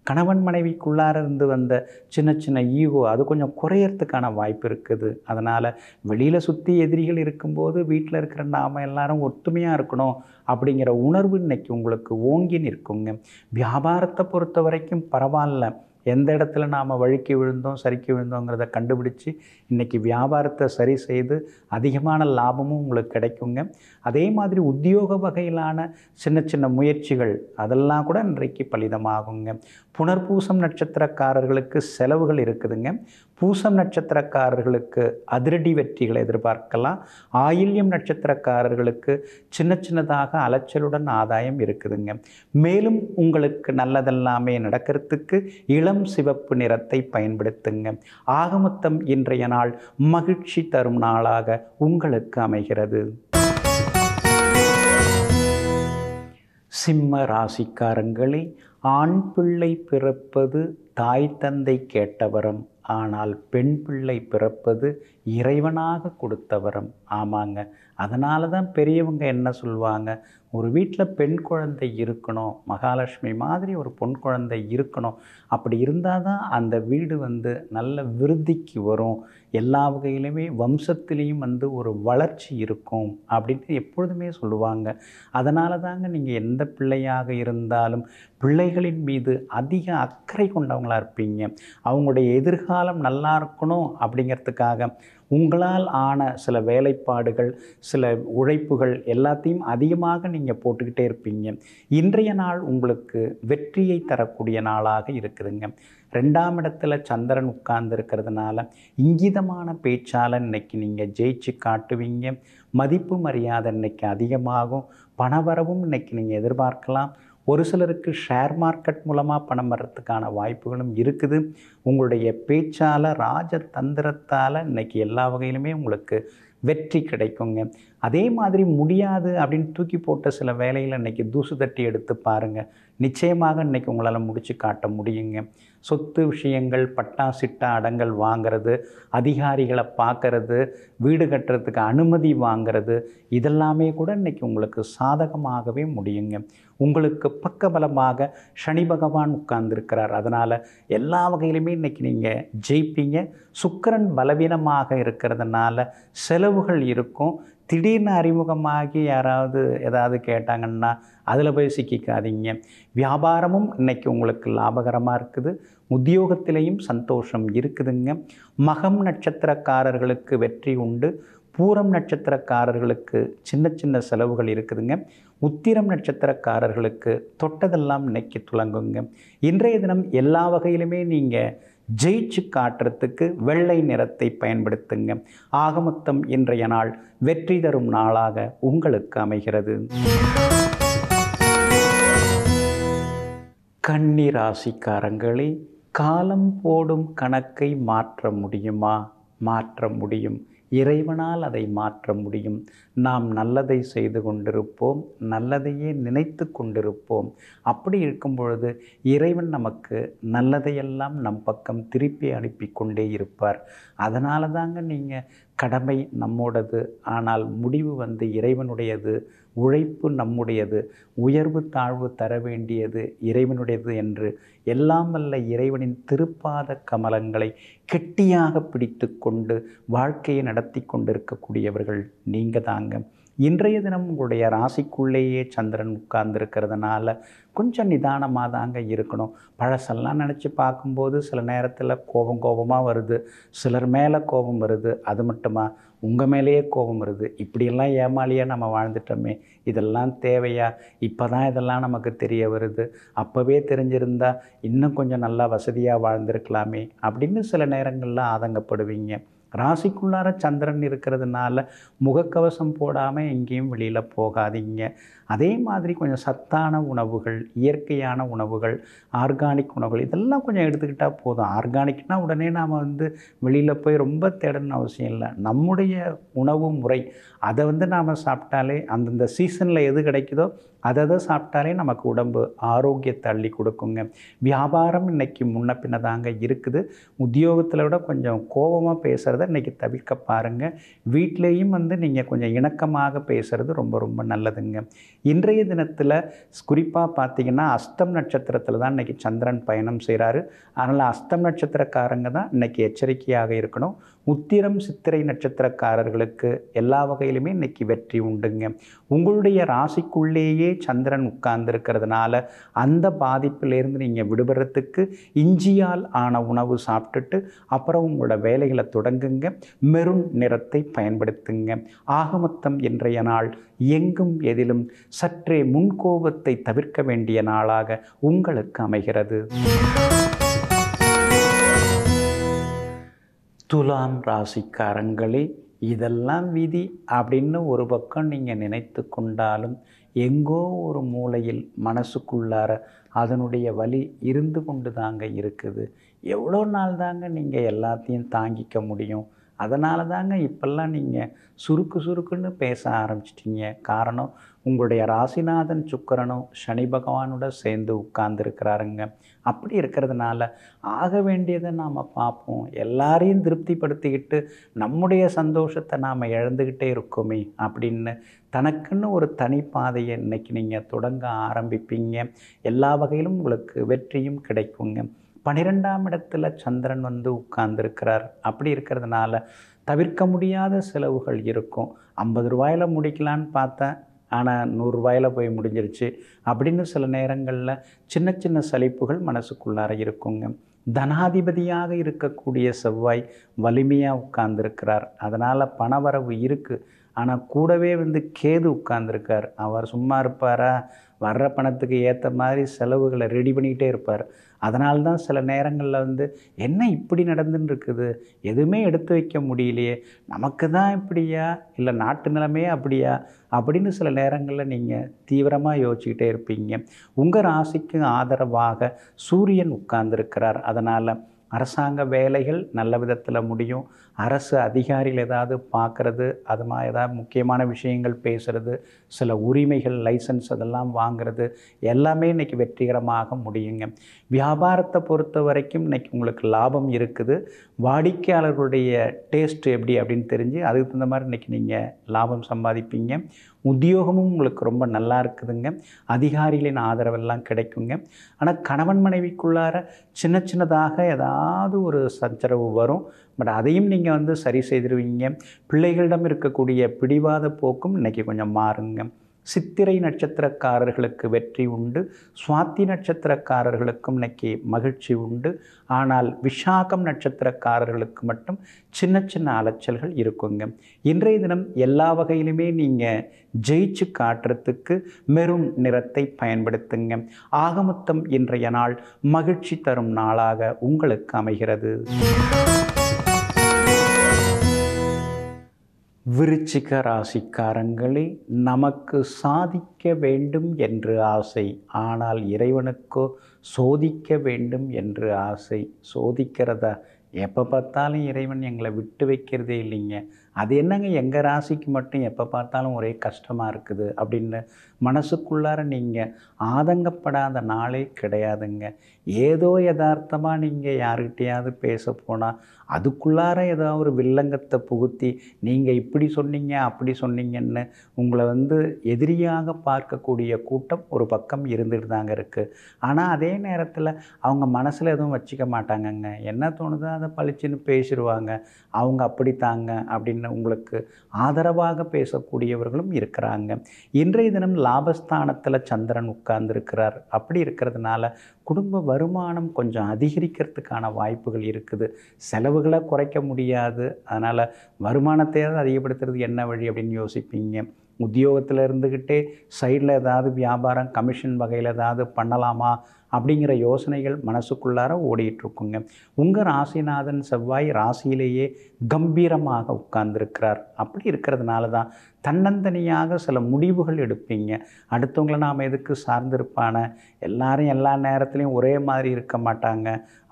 கணவன் மனைவிக்குள்ளார இருந்து வந்த சின்ன சின்ன ஈகோ அது கொஞ்சம் குறையறதுக்கான வாய்ப்பு இருக்குது அதனால் வெளியில் சுற்றி எதிரிகள் இருக்கும்போது வீட்டில் இருக்கிற நாம் எல்லாரும் ஒற்றுமையாக இருக்கணும் அப்படிங்கிற உணர்வு இன்றைக்கி உங்களுக்கு ஓங்கி நிற்குங்க வியாபாரத்தை பொறுத்த வரைக்கும் பரவாயில்ல எந்த இடத்துல நாம் வழுக்கி விழுந்தோம் சறுக்கி விழுந்தோங்கிறத கண்டுபிடிச்சி இன்றைக்கி வியாபாரத்தை சரி செய்து அதிகமான லாபமும் உங்களுக்கு கிடைக்குங்க அதே மாதிரி உத்தியோக வகையிலான சின்ன சின்ன முயற்சிகள் அதெல்லாம் கூட இன்றைக்கு பலிதமாகுங்க புனர்பூசம் நட்சத்திரக்காரர்களுக்கு செலவுகள் இருக்குதுங்க பூசம் நட்சத்திரக்காரர்களுக்கு அதிரடி வெற்றிகளை எதிர்பார்க்கலாம் ஆயில்யம் நட்சத்திரக்காரர்களுக்கு சின்ன சின்னதாக அலைச்சலுடன் ஆதாயம் இருக்குதுங்க மேலும் உங்களுக்கு நல்லதெல்லாமே நடக்கிறதுக்கு இளம் சிவப்பு நிறத்தை பயன்படுத்துங்க ஆகமொத்தம் இன்றைய நாள் மகிழ்ச்சி தரும் நாளாக உங்களுக்கு அமைகிறது சிம்ம ராசிக்காரங்களே ஆண் பிள்ளை பிறப்பது தாய் தந்தை கேட்டவரம் ஆனால் பெண் பிள்ளை பிறப்பது இறைவனாக கொடுத்தவரம் ஆமாங்க அதனால தான் பெரியவங்க என்ன சொல்லுவாங்க ஒரு வீட்டில் பெண் குழந்தை இருக்கணும் மகாலட்சுமி மாதிரி ஒரு பொன் குழந்தை இருக்கணும் அப்படி இருந்தால் தான் அந்த வீடு வந்து நல்ல விருத்திக்கு வரும் எல்லா வகையிலுமே வம்சத்துலேயும் வந்து ஒரு வளர்ச்சி இருக்கும் அப்படின்ட்டு எப்பொழுதுமே சொல்லுவாங்க அதனால தாங்க நீங்கள் எந்த பிள்ளையாக இருந்தாலும் பிள்ளைகளின் மீது அதிக அக்கறை கொண்டவங்களாக இருப்பீங்க அவங்களுடைய எதிர்காலம் நல்லா இருக்கணும் அப்படிங்கிறதுக்காக உங்களால் ஆன சில வேலைப்பாடுகள் சில உழைப்புகள் எல்லாத்தையும் அதிகமாக நீங்கள் போட்டுக்கிட்டே இருப்பீங்க இன்றைய நாள் உங்களுக்கு வெற்றியை தரக்கூடிய நாளாக இருக்குதுங்க ரெண்டாம் இடத்துல சந்திரன் உட்கார்ந்து இருக்கிறதுனால இங்கிதமான பேச்சால் இன்னைக்கு நீங்கள் ஜெயிச்சு காட்டுவீங்க மதிப்பு மரியாதை இன்னைக்கு அதிகமாகும் பணவரவும் இன்னைக்கு நீங்கள் எதிர்பார்க்கலாம் ஒரு சிலருக்கு ஷேர் மார்க்கெட் மூலமாக பணம் வர்றதுக்கான வாய்ப்புகளும் இருக்குது உங்களுடைய பேச்சால் ராஜதந்திரத்தால் இன்றைக்கி எல்லா வகையிலுமே உங்களுக்கு வெற்றி கிடைக்குங்க அதே மாதிரி முடியாது அப்படின்னு தூக்கி போட்ட சில வேலையில் இன்றைக்கி தூசு தட்டி எடுத்து பாருங்கள் நிச்சயமாக இன்றைக்கி உங்களால் முடித்து காட்ட முடியுங்க சொத்து விஷயங்கள் பட்டா சிட்டா அடங்கள் வாங்கிறது அதிகாரிகளை பார்க்கறது வீடு கட்டுறதுக்கு அனுமதி வாங்கிறது இதெல்லாமே கூட இன்றைக்கி உங்களுக்கு சாதகமாகவே முடியுங்க உங்களுக்கு பக்கபலமாக சனி பகவான் உட்கார்ந்துருக்கிறார் அதனால் எல்லா வகையிலுமே இன்றைக்கி நீங்கள் ஜெயிப்பீங்க சுக்கரன் பலவீனமாக இருக்கிறதுனால செலவுகள் இருக்கும் திடீர்னு அறிமுகமாகி யாராவது ஏதாவது கேட்டாங்கன்னா அதில் போய் சிக்கிக்காதீங்க வியாபாரமும் இன்றைக்கி உங்களுக்கு லாபகரமாக இருக்குது உத்தியோகத்திலையும் சந்தோஷம் இருக்குதுங்க மகம் நட்சத்திரக்காரர்களுக்கு வெற்றி உண்டு பூரம் நட்சத்திரக்காரர்களுக்கு சின்ன சின்ன செலவுகள் இருக்குதுங்க உத்திரம் நட்சத்திரக்காரர்களுக்கு தொட்டதெல்லாம் நினைக்க துளங்குங்க இன்றைய தினம் எல்லா வகையிலுமே நீங்கள் ஜெயிச்சு காட்டுறதுக்கு வெள்ளை நிறத்தை பயன்படுத்துங்க ஆகமொத்தம் இன்றைய நாள் வெற்றி தரும் நாளாக உங்களுக்கு அமைகிறது கன்னி ராசிக்காரங்களே காலம் போடும் கணக்கை மாற்ற முடியுமா மாற்ற முடியும் இறைவனால் அதை மாற்ற முடியும் நாம் நல்லதை செய்து கொண்டிருப்போம் நல்லதையே நினைத்து கொண்டிருப்போம் அப்படி இருக்கும் பொழுது இறைவன் நமக்கு நல்லதையெல்லாம் நம் பக்கம் திருப்பி அனுப்பி கொண்டே இருப்பார் அதனால தாங்க நீங்கள் கடமை நம்மோடது ஆனால் முடிவு வந்து இறைவனுடையது உழைப்பு நம்முடையது உயர்வு தாழ்வு தர வேண்டியது இறைவனுடையது என்று எல்லாம் அல்ல இறைவனின் திருப்பாத கமலங்களை கெட்டியாக பிடித்து கொண்டு வாழ்க்கையை நடத்தி கொண்டிருக்கக்கூடியவர்கள் நீங்கள் தாங்க இருக்கிறாங்க இன்றைய தினம் உங்களுடைய ராசிக்குள்ளேயே சந்திரன் உட்கார்ந்துருக்கிறதுனால கொஞ்சம் நிதானமாக தாங்க இருக்கணும் பழசெல்லாம் நினச்சி பார்க்கும்போது சில நேரத்தில் கோபம் கோபமாக வருது சிலர் மேலே கோபம் வருது அது மட்டுமா உங்கள் மேலேயே கோபம் வருது இப்படியெல்லாம் ஏமாலியாக நம்ம வாழ்ந்துட்டோமே இதெல்லாம் தேவையா இப்போ தான் இதெல்லாம் நமக்கு தெரிய வருது அப்போவே தெரிஞ்சிருந்தா இன்னும் கொஞ்சம் நல்லா வசதியாக வாழ்ந்திருக்கலாமே அப்படின்னு சில நேரங்களில் ஆதங்கப்படுவீங்க ராசிக்குள்ளார சந்திரன் இருக்கிறதுனால முகக்கவசம் போடாமல் எங்கேயும் வெளியில் போகாதீங்க அதே மாதிரி கொஞ்சம் சத்தான உணவுகள் இயற்கையான உணவுகள் ஆர்கானிக் உணவுகள் இதெல்லாம் கொஞ்சம் எடுத்துக்கிட்டால் போதும் ஆர்கானிக்னால் உடனே நாம் வந்து வெளியில் போய் ரொம்ப தேடணும்னு அவசியம் இல்லை நம்முடைய உணவு முறை அதை வந்து நாம் சாப்பிட்டாலே அந்தந்த சீசனில் எது கிடைக்குதோ அதை தான் சாப்பிட்டாலே நமக்கு உடம்பு ஆரோக்கியத்தை தள்ளி கொடுக்குங்க வியாபாரம் இன்றைக்கி முன்ன பின்னதாங்க இருக்குது உத்தியோகத்தில் விட கொஞ்சம் கோபமாக பேசுகிறத இன்றைக்கி தவிர்க்க பாருங்கள் வீட்லேயும் வந்து நீங்கள் கொஞ்சம் இணக்கமாக பேசுகிறது ரொம்ப ரொம்ப நல்லதுங்க இன்றைய தினத்தில் குறிப்பாக பார்த்திங்கன்னா அஸ்தம் நட்சத்திரத்தில் தான் இன்றைக்கி சந்திரன் பயணம் செய்கிறாரு அதனால் அஸ்தம் நட்சத்திரக்காரங்க தான் இன்றைக்கி எச்சரிக்கையாக இருக்கணும் உத்திரம் சித்திரை நட்சத்திரக்காரர்களுக்கு எல்லா வகையிலுமே இன்னைக்கு வெற்றி உண்டுங்க உங்களுடைய ராசிக்குள்ளேயே சந்திரன் உட்கார்ந்துருக்கிறதுனால அந்த பாதிப்பிலேருந்து நீங்கள் விடுபடுறதுக்கு இஞ்சியால் ஆன உணவு சாப்பிட்டுட்டு அப்புறம் உங்களோட வேலைகளை தொடங்குங்க மெருண் நிறத்தை பயன்படுத்துங்க ஆகமத்தம் இன்றைய நாள் எங்கும் எதிலும் சற்றே முன்கோபத்தை தவிர்க்க வேண்டிய நாளாக உங்களுக்கு அமைகிறது துலாம் ராசிக்காரங்களே இதெல்லாம் விதி அப்படின்னு ஒரு பக்கம் நீங்கள் நினைத்து கொண்டாலும் எங்கோ ஒரு மூலையில் மனசுக்குள்ளார அதனுடைய வலி இருந்து கொண்டு தாங்க இருக்குது எவ்வளோ நாள் தாங்க நீங்கள் எல்லாத்தையும் தாங்கிக்க முடியும் அதனால தாங்க இப்போல்லாம் நீங்கள் சுருக்கு சுருக்குன்னு பேச ஆரம்பிச்சிட்டிங்க காரணம் உங்களுடைய ராசிநாதன் சுக்கரனும் சனி பகவானோட சேர்ந்து உட்கார்ந்துருக்கிறாருங்க அப்படி இருக்கிறதுனால ஆக வேண்டியதை நாம் பார்ப்போம் எல்லாரையும் திருப்திப்படுத்திக்கிட்டு நம்முடைய சந்தோஷத்தை நாம் இழந்துக்கிட்டே இருக்கோமே அப்படின்னு தனக்குன்னு ஒரு தனிப்பாதையை இன்றைக்கி நீங்கள் தொடங்க ஆரம்பிப்பீங்க எல்லா வகையிலும் உங்களுக்கு வெற்றியும் கிடைக்குங்க பனிரெண்டாம் இடத்துல சந்திரன் வந்து உட்கார்ந்துருக்கிறார் அப்படி இருக்கிறதுனால தவிர்க்க முடியாத செலவுகள் இருக்கும் ஐம்பது ரூபாயில் முடிக்கலான்னு பார்த்தேன் ஆனால் நூறுரூவாயில் போய் முடிஞ்சிருச்சு அப்படின்னு சில நேரங்களில் சின்ன சின்ன சலிப்புகள் மனசுக்குள்ளார இருக்குங்க தனாதிபதியாக இருக்கக்கூடிய செவ்வாய் வலிமையாக உட்கார்ந்துருக்கிறார் அதனால் பணவரவு இருக்குது ஆனால் கூடவே வந்து கேது உட்கார்ந்துருக்கார் அவர் சும்மா இருப்பாரா வர்ற பணத்துக்கு ஏற்ற மாதிரி செலவுகளை ரெடி பண்ணிக்கிட்டே இருப்பார் அதனால தான் சில நேரங்களில் வந்து என்ன இப்படி நடந்துன்னு இருக்குது எதுவுமே எடுத்து வைக்க முடியலையே நமக்கு தான் இப்படியா இல்லை நாட்டு நிலைமையே அப்படியா அப்படின்னு சில நேரங்களில் நீங்கள் தீவிரமாக யோசிச்சுக்கிட்டே இருப்பீங்க உங்கள் ராசிக்கு ஆதரவாக சூரியன் உட்கார்ந்துருக்கிறார் அதனால் அரசாங்க வேலைகள் நல்ல விதத்தில் முடியும் அரசு அதிகாரிகள் ஏதாவது பார்க்குறது அது மாதிரி ஏதாவது முக்கியமான விஷயங்கள் பேசுகிறது சில உரிமைகள் லைசன்ஸ் அதெல்லாம் வாங்கிறது எல்லாமே இன்றைக்கி வெற்றிகரமாக முடியுங்க வியாபாரத்தை பொறுத்த வரைக்கும் இன்றைக்கி உங்களுக்கு லாபம் இருக்குது வாடிக்கையாளர்களுடைய டேஸ்ட் எப்படி அப்படின்னு தெரிஞ்சு அதுக்கு தகுந்த மாதிரி இன்றைக்கி நீங்கள் லாபம் சம்பாதிப்பீங்க உத்தியோகமும் உங்களுக்கு ரொம்ப நல்லா இருக்குதுங்க அதிகாரிகளின் ஆதரவெல்லாம் கிடைக்குங்க ஆனால் கணவன் மனைவிக்குள்ளார சின்ன சின்னதாக ஏதாவது ஒரு சச்சரவு வரும் பட் அதையும் நீங்கள் வந்து சரி செய்திருவீங்க பிள்ளைகளிடம் இருக்கக்கூடிய பிடிவாத போக்கும் இன்றைக்கி கொஞ்சம் மாறுங்க சித்திரை நட்சத்திரக்காரர்களுக்கு வெற்றி உண்டு சுவாத்தி நட்சத்திரக்காரர்களுக்கும் இன்னைக்கு மகிழ்ச்சி உண்டு ஆனால் விஷாகம் நட்சத்திரக்காரர்களுக்கு மட்டும் சின்ன சின்ன அலைச்சல்கள் இருக்குங்க இன்றைய தினம் எல்லா வகையிலுமே நீங்கள் ஜெயிச்சு காட்டுறதுக்கு மெரும் நிறத்தை பயன்படுத்துங்க ஆகமொத்தம் இன்றைய நாள் மகிழ்ச்சி தரும் நாளாக உங்களுக்கு அமைகிறது விருச்சிக ராசிக்காரங்களே நமக்கு சாதிக்க வேண்டும் என்று ஆசை ஆனால் இறைவனுக்கோ சோதிக்க வேண்டும் என்று ஆசை சோதிக்கிறதா எப்போ பார்த்தாலும் இறைவன் எங்களை விட்டு வைக்கிறதே இல்லைங்க அது என்னங்க எங்கள் ராசிக்கு மட்டும் எப்போ பார்த்தாலும் ஒரே கஷ்டமாக இருக்குது அப்படின்னு மனசுக்குள்ளார நீங்கள் ஆதங்கப்படாத நாளே கிடையாதுங்க ஏதோ யதார்த்தமாக நீங்கள் யாருக்கிட்டையாவது பேச போனால் அதுக்குள்ளார ஏதாவது ஒரு வில்லங்கத்தை புகுத்தி நீங்கள் இப்படி சொன்னீங்க அப்படி சொன்னீங்கன்னு உங்களை வந்து எதிரியாக பார்க்கக்கூடிய கூட்டம் ஒரு பக்கம் இருந்துட்டு தாங்க இருக்குது ஆனால் அதே நேரத்தில் அவங்க மனசில் எதுவும் வச்சுக்க மாட்டாங்கங்க என்ன தோணுதோ அதை பளிச்சுன்னு பேசிடுவாங்க அவங்க அப்படி தாங்க அப்படின்னு உங்களுக்கு ஆதரவாக பேசக்கூடியவர்களும் இருக்கிறாங்க இன்றைய தினம் லா லாபஸ்தானத்தில் சந்திரன் உட்கார்ந்துருக்கிறார் அப்படி இருக்கிறதுனால குடும்ப வருமானம் கொஞ்சம் அதிகரிக்கிறதுக்கான வாய்ப்புகள் இருக்குது செலவுகளை குறைக்க முடியாது அதனால் வருமானத்தை அதிகப்படுத்துறது என்ன வழி அப்படின்னு யோசிப்பீங்க உத்தியோகத்தில் இருந்துக்கிட்டே சைடில் ஏதாவது வியாபாரம் கமிஷன் வகையில் ஏதாவது பண்ணலாமா அப்படிங்கிற யோசனைகள் மனசுக்குள்ளார ஓடிட்டுருக்குங்க உங்கள் ராசிநாதன் செவ்வாய் ராசியிலேயே கம்பீரமாக உட்கார்ந்துருக்கிறார் அப்படி இருக்கிறதுனால தான் தன்னந்தனியாக சில முடிவுகள் எடுப்பீங்க அடுத்தவங்களை நாம் எதுக்கு சார்ந்திருப்பான எல்லாரும் எல்லா நேரத்துலையும் ஒரே மாதிரி இருக்க மாட்டாங்க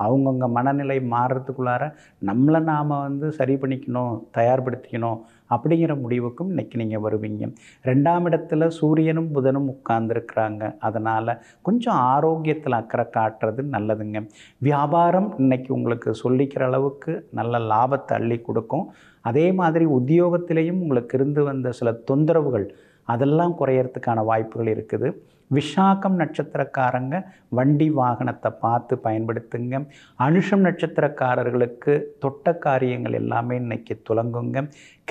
அவங்கவுங்க மனநிலை மாறுறதுக்குள்ளார நம்மளை நாம் வந்து சரி பண்ணிக்கணும் தயார்படுத்திக்கணும் அப்படிங்கிற முடிவுக்கும் இன்றைக்கி நீங்கள் வருவீங்க ரெண்டாம் இடத்துல சூரியனும் புதனும் உட்கார்ந்துருக்குறாங்க அதனால் கொஞ்சம் ஆரோக்கியத்தில் அக்கறை காட்டுறது நல்லதுங்க வியாபாரம் இன்றைக்கி உங்களுக்கு சொல்லிக்கிற அளவுக்கு நல்ல லாபத்தை அள்ளி கொடுக்கும் அதே மாதிரி உத்தியோகத்திலையும் உங்களுக்கு இருந்து வந்த சில தொந்தரவுகள் அதெல்லாம் குறையறதுக்கான வாய்ப்புகள் இருக்குது விசாகம் நட்சத்திரக்காரங்க வண்டி வாகனத்தை பார்த்து பயன்படுத்துங்க அனுஷம் நட்சத்திரக்காரர்களுக்கு தொட்ட காரியங்கள் எல்லாமே இன்னைக்கு துலங்குங்க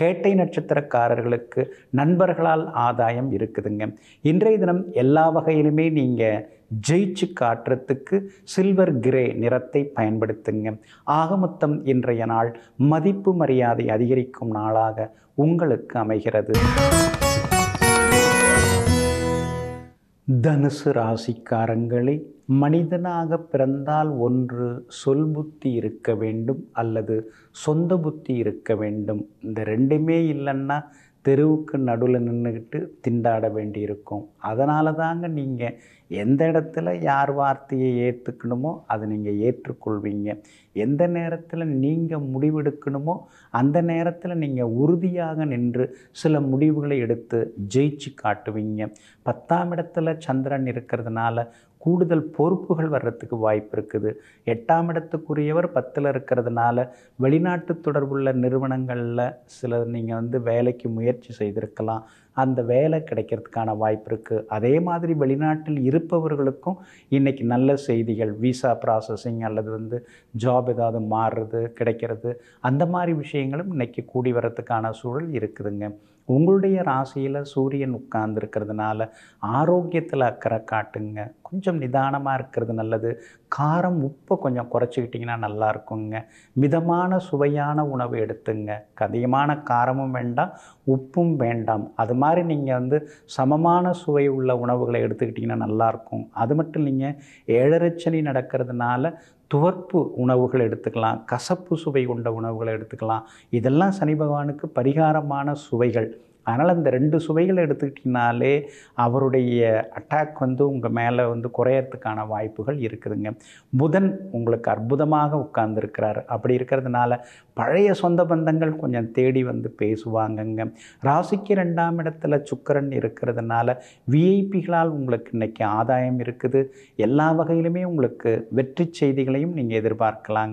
கேட்டை நட்சத்திரக்காரர்களுக்கு நண்பர்களால் ஆதாயம் இருக்குதுங்க இன்றைய தினம் எல்லா வகையிலுமே நீங்கள் ஜெயிச்சு காட்டுறதுக்கு சில்வர் கிரே நிறத்தை பயன்படுத்துங்க ஆகமொத்தம் இன்றைய நாள் மதிப்பு மரியாதை அதிகரிக்கும் நாளாக உங்களுக்கு அமைகிறது தனுசு ராசிக்காரங்களே மனிதனாக பிறந்தால் ஒன்று சொல் புத்தி இருக்க வேண்டும் அல்லது சொந்த புத்தி இருக்க வேண்டும் இந்த ரெண்டுமே இல்லைன்னா தெருவுக்கு நடுவில் நின்றுக்கிட்டு திண்டாட வேண்டியிருக்கும் அதனால தாங்க நீங்கள் எந்த இடத்துல யார் வார்த்தையை ஏற்றுக்கணுமோ அதை நீங்கள் ஏற்றுக்கொள்வீங்க எந்த நேரத்தில் நீங்கள் முடிவெடுக்கணுமோ அந்த நேரத்தில் நீங்கள் உறுதியாக நின்று சில முடிவுகளை எடுத்து ஜெயிச்சு காட்டுவீங்க பத்தாம் இடத்துல சந்திரன் இருக்கிறதுனால கூடுதல் பொறுப்புகள் வர்றதுக்கு வாய்ப்பு இருக்குது எட்டாம் இடத்துக்குரியவர் பத்தில் இருக்கிறதுனால வெளிநாட்டு தொடர்புள்ள நிறுவனங்களில் சில நீங்கள் வந்து வேலைக்கு முயற்சி செய்திருக்கலாம் அந்த வேலை கிடைக்கிறதுக்கான வாய்ப்பு இருக்குது அதே மாதிரி வெளிநாட்டில் இருப்பவர்களுக்கும் இன்றைக்கி நல்ல செய்திகள் விசா ப்ராசஸிங் அல்லது வந்து ஜாப் ஏதாவது மாறுறது கிடைக்கிறது அந்த மாதிரி விஷயங்களும் இன்றைக்கி கூடி வரத்துக்கான சூழல் இருக்குதுங்க உங்களுடைய ராசியில் சூரியன் உட்கார்ந்துருக்கிறதுனால ஆரோக்கியத்தில் அக்கறை காட்டுங்க கொஞ்சம் நிதானமாக இருக்கிறது நல்லது காரம் உப்பை கொஞ்சம் குறைச்சிக்கிட்டிங்கன்னா நல்லா இருக்குங்க மிதமான சுவையான உணவு எடுத்துங்க அதிகமான காரமும் வேண்டாம் உப்பும் வேண்டாம் அது மாதிரி நீங்கள் வந்து சமமான சுவை உள்ள உணவுகளை எடுத்துக்கிட்டிங்கன்னா நல்லாயிருக்கும் அது மட்டும் இல்லைங்க ஏழரைச்சனி நடக்கிறதுனால துவர்ப்பு உணவுகள் எடுத்துக்கலாம் கசப்பு சுவை கொண்ட உணவுகளை எடுத்துக்கலாம் இதெல்லாம் சனி பகவானுக்கு பரிகாரமான சுவைகள் அதனால் அந்த ரெண்டு சுவைகளை எடுத்துக்கிட்டிங்கனாலே அவருடைய அட்டாக் வந்து உங்கள் மேலே வந்து குறையறதுக்கான வாய்ப்புகள் இருக்குதுங்க புதன் உங்களுக்கு அற்புதமாக உட்கார்ந்துருக்கிறார் அப்படி இருக்கிறதுனால பழைய சொந்த பந்தங்கள் கொஞ்சம் தேடி வந்து பேசுவாங்கங்க ராசிக்கு ரெண்டாம் இடத்துல சுக்கரன் இருக்கிறதுனால விஐபிகளால் உங்களுக்கு இன்றைக்கி ஆதாயம் இருக்குது எல்லா வகையிலுமே உங்களுக்கு வெற்றி செய்திகளையும் நீங்கள் எதிர்பார்க்கலாங்க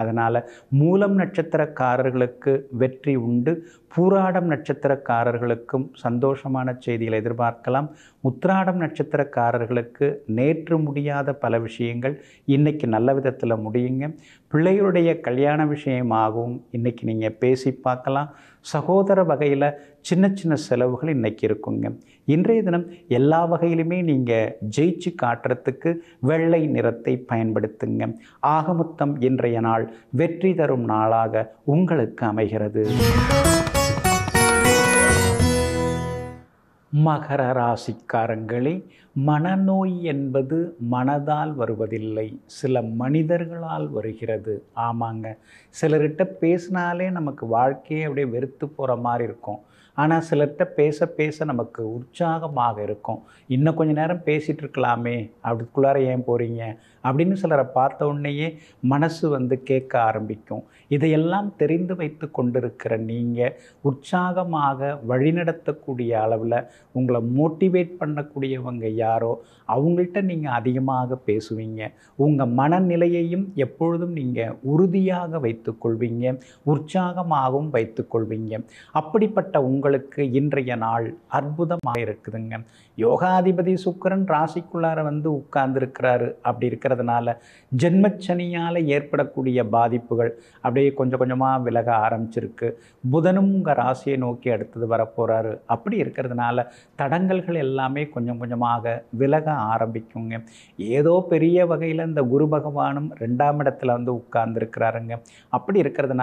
அதனால் மூலம் நட்சத்திரக்காரர்களுக்கு வெற்றி உண்டு பூராடம் நட்சத்திரக்காரர்களுக்கும் சந்தோஷமான செய்திகளை எதிர்பார்க்கலாம் உத்ராடம் நட்சத்திரக்காரர்களுக்கு நேற்று முடியாத பல விஷயங்கள் இன்றைக்கி நல்ல விதத்தில் முடியுங்க பிள்ளைகளுடைய கல்யாண விஷயமாகவும் இன்றைக்கி நீங்கள் பேசி பார்க்கலாம் சகோதர வகையில் சின்ன சின்ன செலவுகள் இன்றைக்கி இருக்குங்க இன்றைய தினம் எல்லா வகையிலுமே நீங்கள் ஜெயிச்சு காட்டுறதுக்கு வெள்ளை நிறத்தை பயன்படுத்துங்க ஆகமொத்தம் இன்றைய நாள் வெற்றி தரும் நாளாக உங்களுக்கு அமைகிறது மகர ராசிக்காரங்களே மனநோய் என்பது மனதால் வருவதில்லை சில மனிதர்களால் வருகிறது ஆமாங்க சிலர்கிட்ட பேசினாலே நமக்கு வாழ்க்கையே அப்படியே வெறுத்து போகிற மாதிரி இருக்கும் ஆனால் சிலர்கிட்ட பேச பேச நமக்கு உற்சாகமாக இருக்கும் இன்னும் கொஞ்ச நேரம் பேசிகிட்டு இருக்கலாமே அப்படிக்குள்ளார ஏன் போகிறீங்க அப்படின்னு சிலரை பார்த்த உடனேயே மனசு வந்து கேட்க ஆரம்பிக்கும் இதையெல்லாம் தெரிந்து வைத்து கொண்டிருக்கிற நீங்கள் உற்சாகமாக வழிநடத்தக்கூடிய அளவில் உங்களை மோட்டிவேட் பண்ணக்கூடியவங்க யாரோ அவங்கள்ட்ட நீங்கள் அதிகமாக பேசுவீங்க உங்கள் மனநிலையையும் எப்பொழுதும் நீங்கள் உறுதியாக வைத்துக்கொள்வீங்க உற்சாகமாகவும் வைத்துக்கொள்வீங்க அப்படிப்பட்ட உங்களுக்கு இன்றைய நாள் அற்புதமாக இருக்குதுங்க யோகாதிபதி சுக்கரன் ராசிக்குள்ளார வந்து உட்கார்ந்துருக்கிறாரு அப்படி இருக்கிறதுனால ஜென்மச்சனியால் ஏற்படக்கூடிய பாதிப்புகள் அப்படியே கொஞ்சம் கொஞ்சமாக விலக ஆரம்பிச்சிருக்கு புதனும் உங்கள் ராசியை நோக்கி அடுத்தது வரப்போகிறாரு அப்படி இருக்கிறதுனால தடங்கல்கள் எல்லாமே கொஞ்சம் கொஞ்சமாக விலக ஆரம்பிக்குங்க ஏதோ பெரிய வகையில் இந்த குரு பகவானும் ரெண்டாம் இடத்துல வந்து உட்கார்ந்துருக்கிறாருங்க அப்படி இருக்கிறதுனால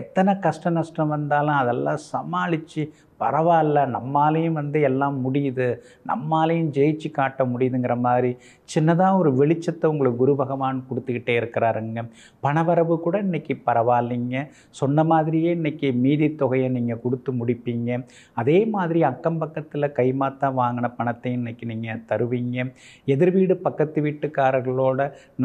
எத்தனை கஷ்ட நஷ்டம் வந்தாலும் அதெல்லாம் சமாளித்து பரவாயில்ல நம்மாலேயும் வந்து எல்லாம் முடியுது நம்மாலேயும் ஜெயிச்சு காட்ட முடியுதுங்கிற மாதிரி சின்னதாக ஒரு வெளிச்சத்தை உங்களுக்கு குரு பகவான் கொடுத்துக்கிட்டே இருக்கிறாருங்க பணவரவு கூட இன்றைக்கி பரவாயில்லைங்க சொன்ன மாதிரியே இன்றைக்கி மீதி தொகையை நீங்கள் கொடுத்து முடிப்பீங்க அதே மாதிரி அக்கம் பக்கத்தில் கைமாத்தா வாங்கின பணத்தை இன்றைக்கி நீங்கள் தருவீங்க எதிர் வீடு பக்கத்து வீட்டுக்காரர்களோட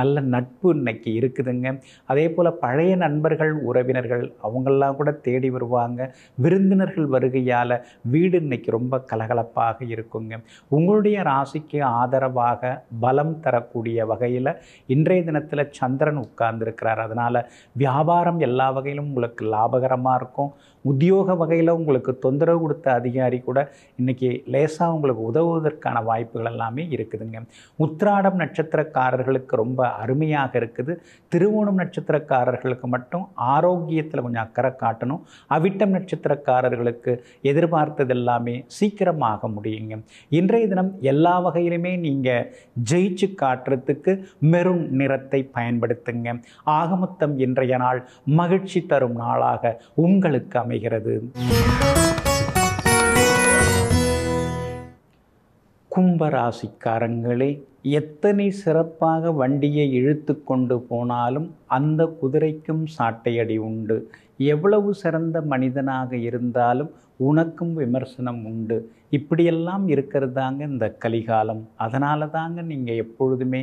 நல்ல நட்பு இன்றைக்கி இருக்குதுங்க அதே போல் பழைய நண்பர்கள் உறவினர்கள் அவங்கெல்லாம் கூட தேடி வருவாங்க விருந்தினர்கள் வருகையால் அதனால் வீடு இன்னைக்கு ரொம்ப கலகலப்பாக இருக்குங்க உங்களுடைய ராசிக்கு ஆதரவாக பலம் தரக்கூடிய வகையில் இன்றைய தினத்தில் சந்திரன் உட்கார்ந்துருக்கிறார் அதனால் வியாபாரம் எல்லா வகையிலும் உங்களுக்கு லாபகரமாக இருக்கும் உத்தியோக வகையில் உங்களுக்கு தொந்தரவு கொடுத்த அதிகாரி கூட இன்றைக்கி லேசாக உங்களுக்கு உதவுவதற்கான வாய்ப்புகள் எல்லாமே இருக்குதுங்க உத்திராடம் நட்சத்திரக்காரர்களுக்கு ரொம்ப அருமையாக இருக்குது திருவோணம் நட்சத்திரக்காரர்களுக்கு மட்டும் ஆரோக்கியத்தில் கொஞ்சம் அக்கறை காட்டணும் அவிட்டம் நட்சத்திரக்காரர்களுக்கு எதிர்பார்த்தது எல்லாமே சீக்கிரமாக முடியுங்க இன்றைய தினம் எல்லா வகையிலுமே நீங்கள் ஜெயிச்சு காட்டுறதுக்கு மெரும் நிறத்தை பயன்படுத்துங்க ஆகமொத்தம் இன்றைய நாள் மகிழ்ச்சி தரும் நாளாக உங்களுக்கு அமை அமைகிறது கும்பராசிக்காரங்களே எத்தனை சிறப்பாக வண்டியை இழுத்து கொண்டு போனாலும் அந்த குதிரைக்கும் சாட்டையடி உண்டு எவ்வளவு சிறந்த மனிதனாக இருந்தாலும் உனக்கும் விமர்சனம் உண்டு இப்படியெல்லாம் இருக்கிறது தாங்க இந்த கலிகாலம் அதனால தாங்க நீங்கள் எப்பொழுதுமே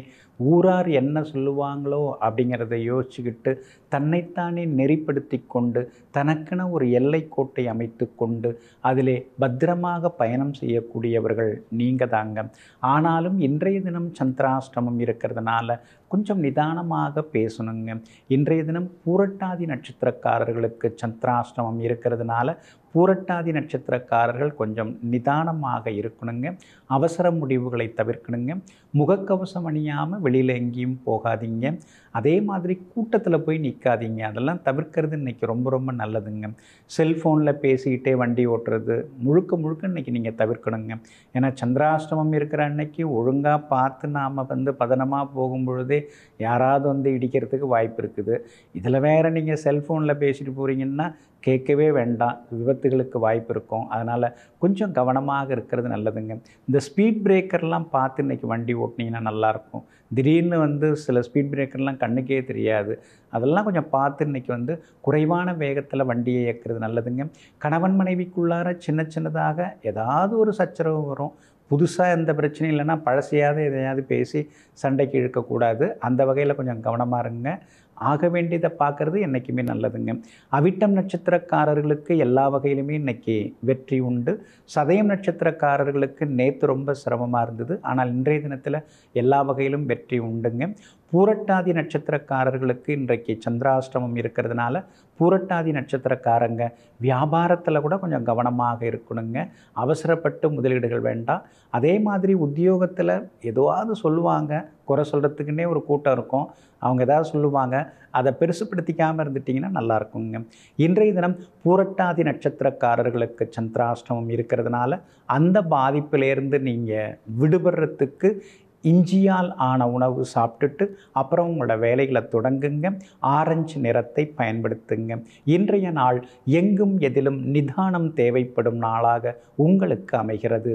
ஊரார் என்ன சொல்லுவாங்களோ அப்படிங்கிறத யோசிச்சுக்கிட்டு தன்னைத்தானே நெறிப்படுத்தி கொண்டு தனக்கென ஒரு எல்லைக்கோட்டை அமைத்து கொண்டு அதிலே பத்திரமாக பயணம் செய்யக்கூடியவர்கள் நீங்கள் தாங்க ஆனாலும் இன்றைய தினம் சந்திராஷ்டமம் இருக்கிறதுனால கொஞ்சம் நிதானமாக பேசணுங்க இன்றைய தினம் பூரட்டாதி நட்சத்திரக்காரர்களுக்கு சந்திராஷ்டமம் இருக்கிறதுனால பூரட்டாதி நட்சத்திரக்காரர்கள் கொஞ்சம் நிதானமாக இருக்கணுங்க அவசர முடிவுகளை தவிர்க்கணுங்க முகக்கவசம் அணியாமல் வெளியில் எங்கேயும் போகாதீங்க அதே மாதிரி கூட்டத்தில் போய் நிற்காதீங்க அதெல்லாம் தவிர்க்கிறது இன்றைக்கி ரொம்ப ரொம்ப நல்லதுங்க செல்ஃபோனில் பேசிக்கிட்டே வண்டி ஓட்டுறது முழுக்க முழுக்க இன்றைக்கி நீங்கள் தவிர்க்கணுங்க ஏன்னா சந்திராஷ்டமம் இருக்கிற அன்னைக்கு ஒழுங்காக பார்த்து நாம் வந்து பதனமாக போகும் பொழுதே யாராவது வந்து இடிக்கிறதுக்கு வாய்ப்பு இருக்குது இதில் வேறு நீங்கள் செல்ஃபோனில் பேசிட்டு போகிறீங்கன்னா கேட்கவே வேண்டாம் விபத்துகளுக்கு வாய்ப்பு இருக்கும் அதனால் கொஞ்சம் கவனமாக இருக்கிறது நல்லதுங்க இந்த ஸ்பீட் பிரேக்கர்லாம் பார்த்து இன்றைக்கி வண்டி ஓட்டினீங்கன்னா நல்லாயிருக்கும் திடீர்னு வந்து சில ஸ்பீட் பிரேக்கர்லாம் கண்ணுக்கே தெரியாது அதெல்லாம் கொஞ்சம் பார்த்து இன்றைக்கி வந்து குறைவான வேகத்தில் வண்டியை இயக்கிறது நல்லதுங்க கணவன் மனைவிக்குள்ளார சின்ன சின்னதாக ஏதாவது ஒரு சச்சரவு வரும் புதுசாக எந்த பிரச்சனையும் இல்லைன்னா பழசையாவது எதையாவது பேசி சண்டைக்கு இழுக்கக்கூடாது அந்த வகையில் கொஞ்சம் கவனமாக இருங்க ஆக வேண்டியதை பார்க்குறது என்றைக்குமே நல்லதுங்க அவிட்டம் நட்சத்திரக்காரர்களுக்கு எல்லா வகையிலுமே இன்றைக்கி வெற்றி உண்டு சதயம் நட்சத்திரக்காரர்களுக்கு நேற்று ரொம்ப சிரமமாக இருந்தது ஆனால் இன்றைய தினத்தில் எல்லா வகையிலும் வெற்றி உண்டுங்க பூரட்டாதி நட்சத்திரக்காரர்களுக்கு இன்றைக்கு சந்திராஷ்டமம் இருக்கிறதுனால பூரட்டாதி நட்சத்திரக்காரங்க வியாபாரத்தில் கூட கொஞ்சம் கவனமாக இருக்கணுங்க அவசரப்பட்டு முதலீடுகள் வேண்டாம் அதே மாதிரி உத்தியோகத்தில் எதுவாவது சொல்லுவாங்க குறை சொல்கிறதுக்குன்னே ஒரு கூட்டம் இருக்கும் அவங்க ஏதாவது சொல்லுவாங்க அதை பெருசுப்படுத்திக்காமல் இருந்துட்டிங்கன்னா நல்லாயிருக்குங்க இன்றைய தினம் பூரட்டாதி நட்சத்திரக்காரர்களுக்கு சந்திராஷ்டமம் இருக்கிறதுனால அந்த பாதிப்பிலேருந்து நீங்கள் விடுபடுறதுக்கு இஞ்சியால் ஆன உணவு சாப்பிட்டுட்டு அப்புறம் உங்களோட வேலைகளை தொடங்குங்க ஆரஞ்சு நிறத்தை பயன்படுத்துங்க இன்றைய நாள் எங்கும் எதிலும் நிதானம் தேவைப்படும் நாளாக உங்களுக்கு அமைகிறது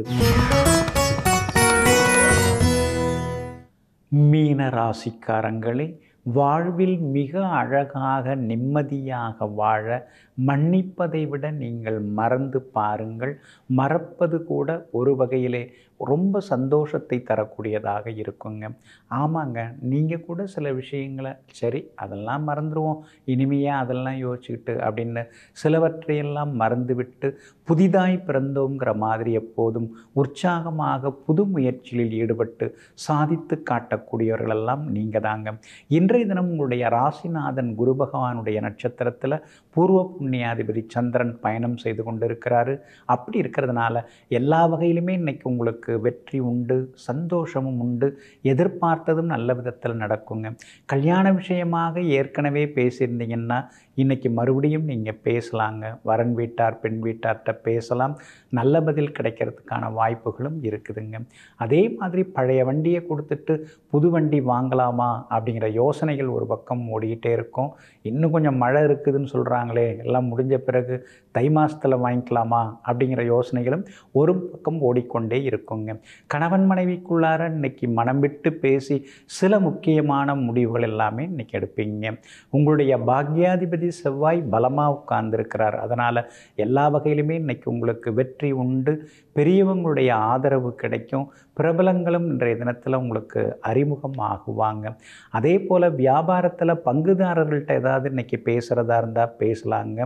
மீன ராசிக்காரங்களே வாழ்வில் மிக அழகாக நிம்மதியாக வாழ மன்னிப்பதை விட நீங்கள் மறந்து பாருங்கள் மறப்பது கூட ஒரு வகையிலே ரொம்ப சந்தோஷத்தை தரக்கூடியதாக இருக்குங்க ஆமாங்க நீங்கள் கூட சில விஷயங்களை சரி அதெல்லாம் மறந்துடுவோம் இனிமையாக அதெல்லாம் யோசிச்சுக்கிட்டு அப்படின்னு சிலவற்றையெல்லாம் மறந்துவிட்டு புதிதாய் பிறந்தோங்கிற மாதிரி எப்போதும் உற்சாகமாக புது முயற்சியில் ஈடுபட்டு சாதித்து காட்டக்கூடியவர்களெல்லாம் நீங்கள் தாங்க இன்றைய தினம் உங்களுடைய ராசிநாதன் குரு பகவானுடைய நட்சத்திரத்தில் பூர்வ புண்ணியாதிபதி சந்திரன் பயணம் செய்து கொண்டிருக்கிறாரு அப்படி இருக்கிறதுனால எல்லா வகையிலுமே இன்றைக்கி உங்களுக்கு உங்களுக்கு வெற்றி உண்டு சந்தோஷமும் உண்டு எதிர்பார்த்ததும் நல்ல விதத்தில் நடக்குங்க கல்யாண விஷயமாக ஏற்கனவே பேசியிருந்தீங்கன்னா இன்றைக்கி மறுபடியும் நீங்கள் பேசலாங்க வரன் வீட்டார் பெண் வீட்டார்கிட்ட பேசலாம் நல்ல பதில் கிடைக்கிறதுக்கான வாய்ப்புகளும் இருக்குதுங்க அதே மாதிரி பழைய வண்டியை கொடுத்துட்டு புது வண்டி வாங்கலாமா அப்படிங்கிற யோசனைகள் ஒரு பக்கம் ஓடிக்கிட்டே இருக்கும் இன்னும் கொஞ்சம் மழை இருக்குதுன்னு சொல்கிறாங்களே எல்லாம் முடிஞ்ச பிறகு தை மாதத்தில் வாங்கிக்கலாமா அப்படிங்கிற யோசனைகளும் ஒரு பக்கம் ஓடிக்கொண்டே இருக்குங்க கணவன் மனைவிக்குள்ளார இன்னைக்கு மனம் விட்டு பேசி சில முக்கியமான முடிவுகள் எல்லாமே இன்றைக்கி எடுப்பீங்க உங்களுடைய பாக்யாதிபதி அதிபதி செவ்வாய் பலமாக உட்கார்ந்துருக்கிறார் அதனால் எல்லா வகையிலுமே இன்றைக்கி உங்களுக்கு வெற்றி உண்டு பெரியவங்களுடைய ஆதரவு கிடைக்கும் பிரபலங்களும் இன்றைய தினத்தில் உங்களுக்கு அறிமுகம் ஆகுவாங்க அதே போல் வியாபாரத்தில் பங்குதாரர்கள்ட்ட ஏதாவது இன்றைக்கி பேசுகிறதா இருந்தால் பேசலாங்க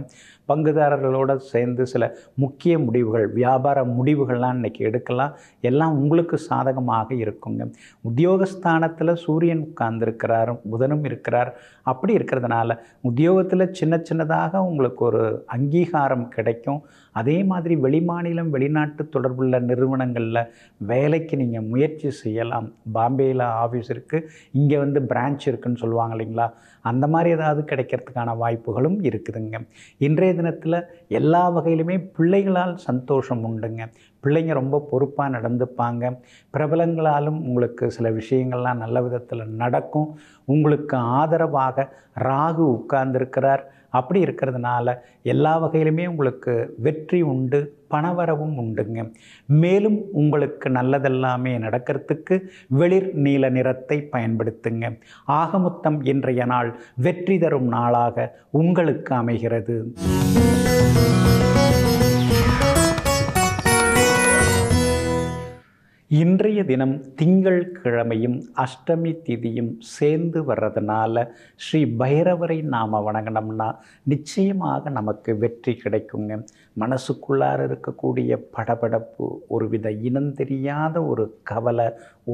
பங்குதாரர்களோடு சேர்ந்து சில முக்கிய முடிவுகள் வியாபார முடிவுகள்லாம் இன்றைக்கி எடுக்கலாம் எல்லாம் உங்களுக்கு சாதகமாக இருக்குங்க உத்தியோகஸ்தானத்தில் சூரியன் உட்கார்ந்துருக்கிறார் புதனும் இருக்கிறார் அப்படி இருக்கிறதுனால உத்தியோகத்தில் சின்ன சின்னதாக உங்களுக்கு ஒரு அங்கீகாரம் கிடைக்கும் அதே மாதிரி வெளிமாநிலம் வெளிநாட்டு தொடர்புள்ள நிறுவனங்களில் வேலைக்கு நீங்கள் முயற்சி செய்யலாம் பாம்பேயில் ஆஃபீஸ் இருக்குது இங்கே வந்து பிரான்ச் இருக்குதுன்னு சொல்லுவாங்க இல்லைங்களா அந்த மாதிரி ஏதாவது கிடைக்கிறதுக்கான வாய்ப்புகளும் இருக்குதுங்க இன்றைய தினத்தில் எல்லா வகையிலுமே பிள்ளைகளால் சந்தோஷம் உண்டுங்க பிள்ளைங்க ரொம்ப பொறுப்பாக நடந்துப்பாங்க பிரபலங்களாலும் உங்களுக்கு சில விஷயங்கள்லாம் நல்ல விதத்தில் நடக்கும் உங்களுக்கு ஆதரவாக ராகு உட்கார்ந்துருக்கிறார் அப்படி இருக்கிறதுனால எல்லா வகையிலுமே உங்களுக்கு வெற்றி உண்டு பணவரவும் உண்டுங்க மேலும் உங்களுக்கு நல்லதெல்லாமே நடக்கிறதுக்கு வெளிர் நீல நிறத்தை பயன்படுத்துங்க ஆகமுத்தம் இன்றைய நாள் வெற்றி தரும் நாளாக உங்களுக்கு அமைகிறது இன்றைய தினம் திங்கள் கிழமையும் அஷ்டமி திதியும் சேர்ந்து வர்றதுனால ஸ்ரீ பைரவரை நாம் வணங்கினோம்னா நிச்சயமாக நமக்கு வெற்றி கிடைக்குங்க மனசுக்குள்ளார இருக்கக்கூடிய படபடப்பு ஒரு வித தெரியாத ஒரு கவலை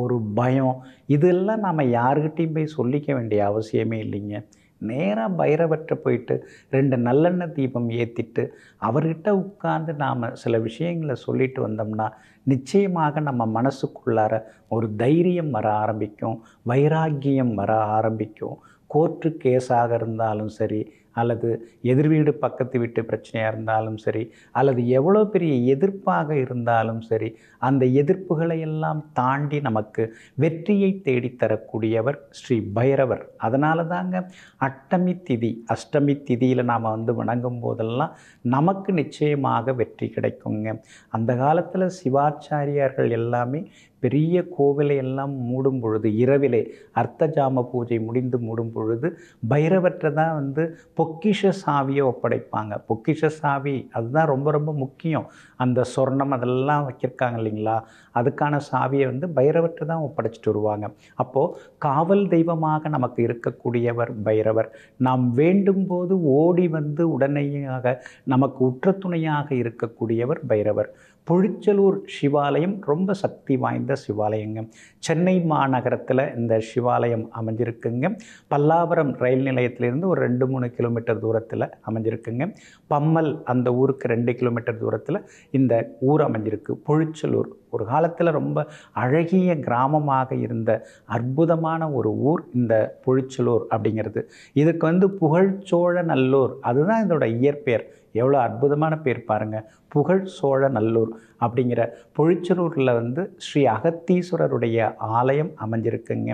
ஒரு பயம் இதெல்லாம் நாம் யாருக்கிட்டையும் போய் சொல்லிக்க வேண்டிய அவசியமே இல்லைங்க நேராக பைரவற்றை போயிட்டு ரெண்டு நல்லெண்ணெய் தீபம் ஏற்றிட்டு அவர்கிட்ட உட்கார்ந்து நாம் சில விஷயங்களை சொல்லிட்டு வந்தோம்னா நிச்சயமாக நம்ம மனசுக்குள்ளார ஒரு தைரியம் வர ஆரம்பிக்கும் வைராக்கியம் வர ஆரம்பிக்கும் கோர்ட்டு கேஸாக இருந்தாலும் சரி அல்லது எதிர் வீடு பக்கத்து வீட்டு பிரச்சனையாக இருந்தாலும் சரி அல்லது எவ்வளோ பெரிய எதிர்ப்பாக இருந்தாலும் சரி அந்த எதிர்ப்புகளை எல்லாம் தாண்டி நமக்கு வெற்றியை தேடித்தரக்கூடியவர் ஸ்ரீ பைரவர் அதனால தாங்க அட்டமி திதி அஷ்டமி திதியில் நாம் வந்து வணங்கும் போதெல்லாம் நமக்கு நிச்சயமாக வெற்றி கிடைக்குங்க அந்த காலத்தில் சிவாச்சாரியார்கள் எல்லாமே பெரிய கோவிலை எல்லாம் மூடும் பொழுது இரவிலே அர்த்த ஜாம பூஜை முடிந்து மூடும் பொழுது பைரவற்றை தான் வந்து பொக்கிஷ சாவியை ஒப்படைப்பாங்க பொக்கிஷ சாவி அதுதான் ரொம்ப ரொம்ப முக்கியம் அந்த சொர்ணம் அதெல்லாம் வச்சுருக்காங்க இல்லைங்களா அதுக்கான சாவியை வந்து பைரவற்றை தான் ஒப்படைச்சிட்டு வருவாங்க அப்போது காவல் தெய்வமாக நமக்கு இருக்கக்கூடியவர் பைரவர் நாம் வேண்டும் போது ஓடி வந்து உடனடியாக நமக்கு உற்ற துணையாக இருக்கக்கூடியவர் பைரவர் பொழிச்சலூர் சிவாலயம் ரொம்ப சக்தி வாய்ந்த சிவாலயங்க சென்னை மாநகரத்தில் இந்த சிவாலயம் அமைஞ்சிருக்குங்க பல்லாவரம் ரயில் நிலையத்திலேருந்து ஒரு ரெண்டு மூணு கிலோமீட்டர் தூரத்தில் அமைஞ்சிருக்குங்க பம்மல் அந்த ஊருக்கு ரெண்டு கிலோமீட்டர் தூரத்தில் இந்த ஊர் அமைஞ்சிருக்கு பொழிச்சலூர் ஒரு காலத்தில் ரொம்ப அழகிய கிராமமாக இருந்த அற்புதமான ஒரு ஊர் இந்த பொழிச்சலூர் அப்படிங்கிறது இதுக்கு வந்து புகழ்ச்சோழ நல்லூர் அதுதான் இதோட இயற்பெயர் எவ்வளோ அற்புதமான பேர் பாருங்கள் புகழ் சோழ நல்லூர் அப்படிங்கிற பொழிச்சலூரில் வந்து ஸ்ரீ அகத்தீஸ்வரருடைய ஆலயம் அமைஞ்சிருக்குங்க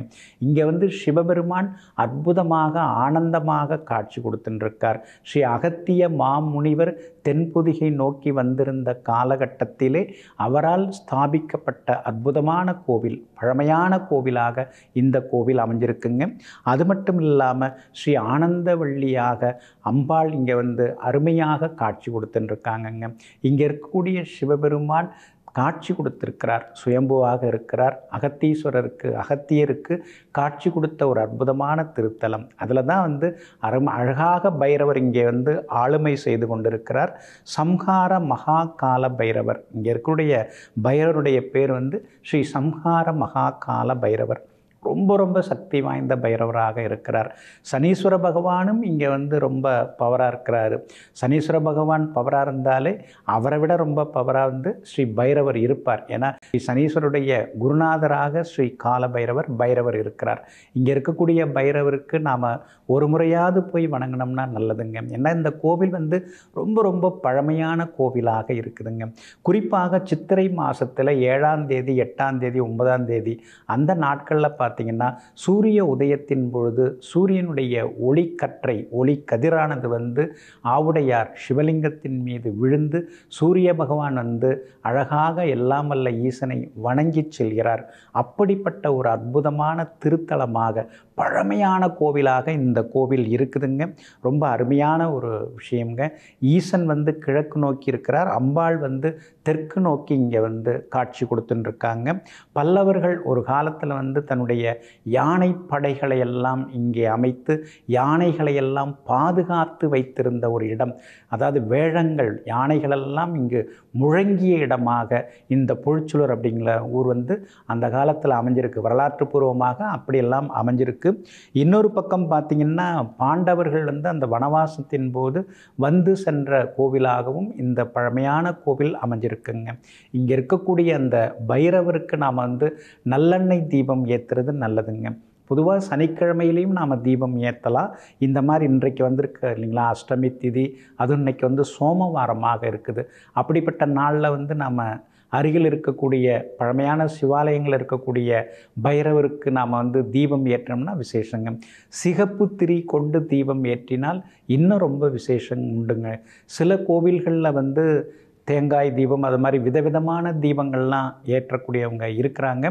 இங்கே வந்து சிவபெருமான் அற்புதமாக ஆனந்தமாக காட்சி கொடுத்துட்டுருக்கார் ஸ்ரீ அகத்திய மாமுனிவர் தென்புதிகை நோக்கி வந்திருந்த காலகட்டத்திலே அவரால் ஸ்தாபிக்கப்பட்ட அற்புதமான கோவில் பழமையான கோவிலாக இந்த கோவில் அமைஞ்சிருக்குங்க அது மட்டும் இல்லாமல் ஸ்ரீ ஆனந்தவள்ளியாக அம்பாள் இங்கே வந்து அருமையாக காட்சி கொடுத்துட்டுருக்காங்கங்க இங்கே இருக்கக்கூடிய சிவபெருமான் காட்சி கொடுத்திருக்கிறார் சுயம்புவாக இருக்கிறார் அகத்தீஸ்வரருக்கு அகத்தியருக்கு காட்சி கொடுத்த ஒரு அற்புதமான திருத்தலம் அதில் தான் வந்து அரு அழகாக பைரவர் இங்கே வந்து ஆளுமை செய்து கொண்டிருக்கிறார் சம்ஹார மகா கால பைரவர் இங்கே இருக்கக்கூடிய பைரவருடைய பேர் வந்து ஸ்ரீ சம்ஹார மகா கால பைரவர் ரொம்ப ரொம்ப சக்தி வாய்ந்த பைரவராக இருக்கிறார் சனீஸ்வர பகவானும் இங்கே வந்து ரொம்ப பவராக இருக்கிறாரு சனீஸ்வர பகவான் பவராக இருந்தாலே அவரை விட ரொம்ப பவராக வந்து ஸ்ரீ பைரவர் இருப்பார் ஏன்னா ஸ்ரீ சனீஸ்வருடைய குருநாதராக ஸ்ரீ கால பைரவர் பைரவர் இருக்கிறார் இங்கே இருக்கக்கூடிய பைரவருக்கு நாம் ஒரு முறையாவது போய் வணங்கினோம்னா நல்லதுங்க ஏன்னா இந்த கோவில் வந்து ரொம்ப ரொம்ப பழமையான கோவிலாக இருக்குதுங்க குறிப்பாக சித்திரை மாதத்தில் ஏழாம் தேதி எட்டாம் தேதி ஒன்பதாம் தேதி அந்த நாட்களில் பார்த்து பார்த்தீங்கன்னா சூரிய உதயத்தின் பொழுது சூரியனுடைய ஒளிக்கற்றை ஒளி கதிரானது வந்து ஆவுடையார் சிவலிங்கத்தின் மீது விழுந்து சூரிய பகவான் வந்து அழகாக எல்லாம் வல்ல ஈசனை வணங்கி செல்கிறார் அப்படிப்பட்ட ஒரு அற்புதமான திருத்தலமாக பழமையான கோவிலாக இந்த கோவில் இருக்குதுங்க ரொம்ப அருமையான ஒரு விஷயங்க ஈசன் வந்து கிழக்கு நோக்கி இருக்கிறார் அம்பாள் வந்து தெற்கு நோக்கி இங்கே வந்து காட்சி கொடுத்துட்டுருக்காங்க பல்லவர்கள் ஒரு காலத்தில் வந்து தன்னுடைய தன்னுடைய யானை படைகளை எல்லாம் இங்கே அமைத்து யானைகளை எல்லாம் பாதுகாத்து வைத்திருந்த ஒரு இடம் அதாவது வேழங்கள் யானைகளெல்லாம் இங்கு முழங்கிய இடமாக இந்த பொழிச்சுலர் அப்படிங்கிற ஊர் வந்து அந்த காலத்தில் அமைஞ்சிருக்கு வரலாற்று பூர்வமாக அப்படியெல்லாம் அமைஞ்சிருக்கு இன்னொரு பக்கம் பார்த்திங்கன்னா பாண்டவர்கள் வந்து அந்த வனவாசத்தின் போது வந்து சென்ற கோவிலாகவும் இந்த பழமையான கோவில் அமைஞ்சிருக்குங்க இங்கே இருக்கக்கூடிய அந்த பைரவருக்கு நாம் வந்து நல்லெண்ணெய் தீபம் ஏற்றுறது நல்லதுங்க பொதுவாக சனிக்கிழமையிலையும் நாம் தீபம் ஏற்றலாம் இந்த மாதிரி இன்றைக்கு வந்திருக்க இல்லைங்களா அஷ்டமி திதி அது இன்றைக்கி வந்து சோமவாரமாக இருக்குது அப்படிப்பட்ட நாளில் வந்து நாம் அருகில் இருக்கக்கூடிய பழமையான சிவாலயங்கள் இருக்கக்கூடிய பைரவருக்கு நாம் வந்து தீபம் ஏற்றோம்னா விசேஷங்க சிகப்பு திரி கொண்டு தீபம் ஏற்றினால் இன்னும் ரொம்ப விசேஷம் உண்டுங்க சில கோவில்களில் வந்து தேங்காய் தீபம் அது மாதிரி விதவிதமான தீபங்கள்லாம் ஏற்றக்கூடியவங்க இருக்கிறாங்க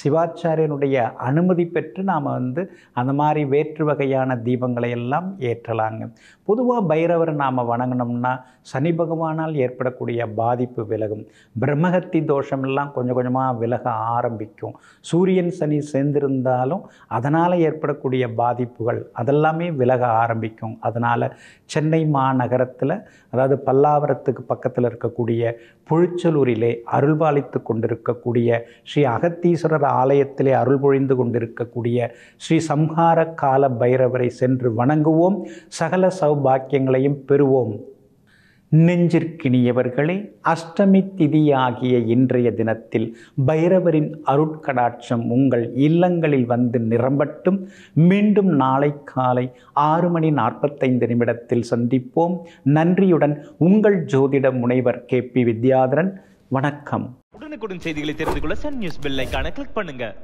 சிவாச்சாரியனுடைய அனுமதி பெற்று நாம் வந்து அந்த மாதிரி வேற்று வகையான தீபங்களை எல்லாம் ஏற்றலாங்க பொதுவாக பைரவரை நாம் வணங்கினோம்னா சனி பகவானால் ஏற்படக்கூடிய பாதிப்பு விலகும் பிரம்மகத்தி தோஷமெல்லாம் கொஞ்சம் கொஞ்சமாக விலக ஆரம்பிக்கும் சூரியன் சனி சேர்ந்திருந்தாலும் அதனால் ஏற்படக்கூடிய பாதிப்புகள் அதெல்லாமே விலக ஆரம்பிக்கும் அதனால் சென்னை மாநகரத்தில் அதாவது பல்லாவரத்துக்கு பக்கத்தில் இருக்க கொண்டிருக்கக்கூடிய புழுச்சலூரிலே அருள்பாலித்து கொண்டிருக்கக்கூடிய ஸ்ரீ அகத்தீஸ்வரர் ஆலயத்திலே அருள் பொழிந்து கொண்டிருக்கக்கூடிய ஸ்ரீ சம்ஹார கால பைரவரை சென்று வணங்குவோம் சகல சௌபாக்கியங்களையும் பெறுவோம் நெஞ்சிற்கினியவர்களே அஷ்டமி திதியாகிய இன்றைய தினத்தில் பைரவரின் அருட்கடாட்சம் உங்கள் இல்லங்களில் வந்து நிரம்பட்டும் மீண்டும் நாளை காலை ஆறு மணி நாற்பத்தைந்து நிமிடத்தில் சந்திப்போம் நன்றியுடன் உங்கள் ஜோதிட முனைவர் கே பி வித்யாதரன் வணக்கம் உடனுக்குடன் செய்திகளை தெரிந்து கொள்ள சன் நியூஸ் பெல் கிளிக் பண்ணுங்க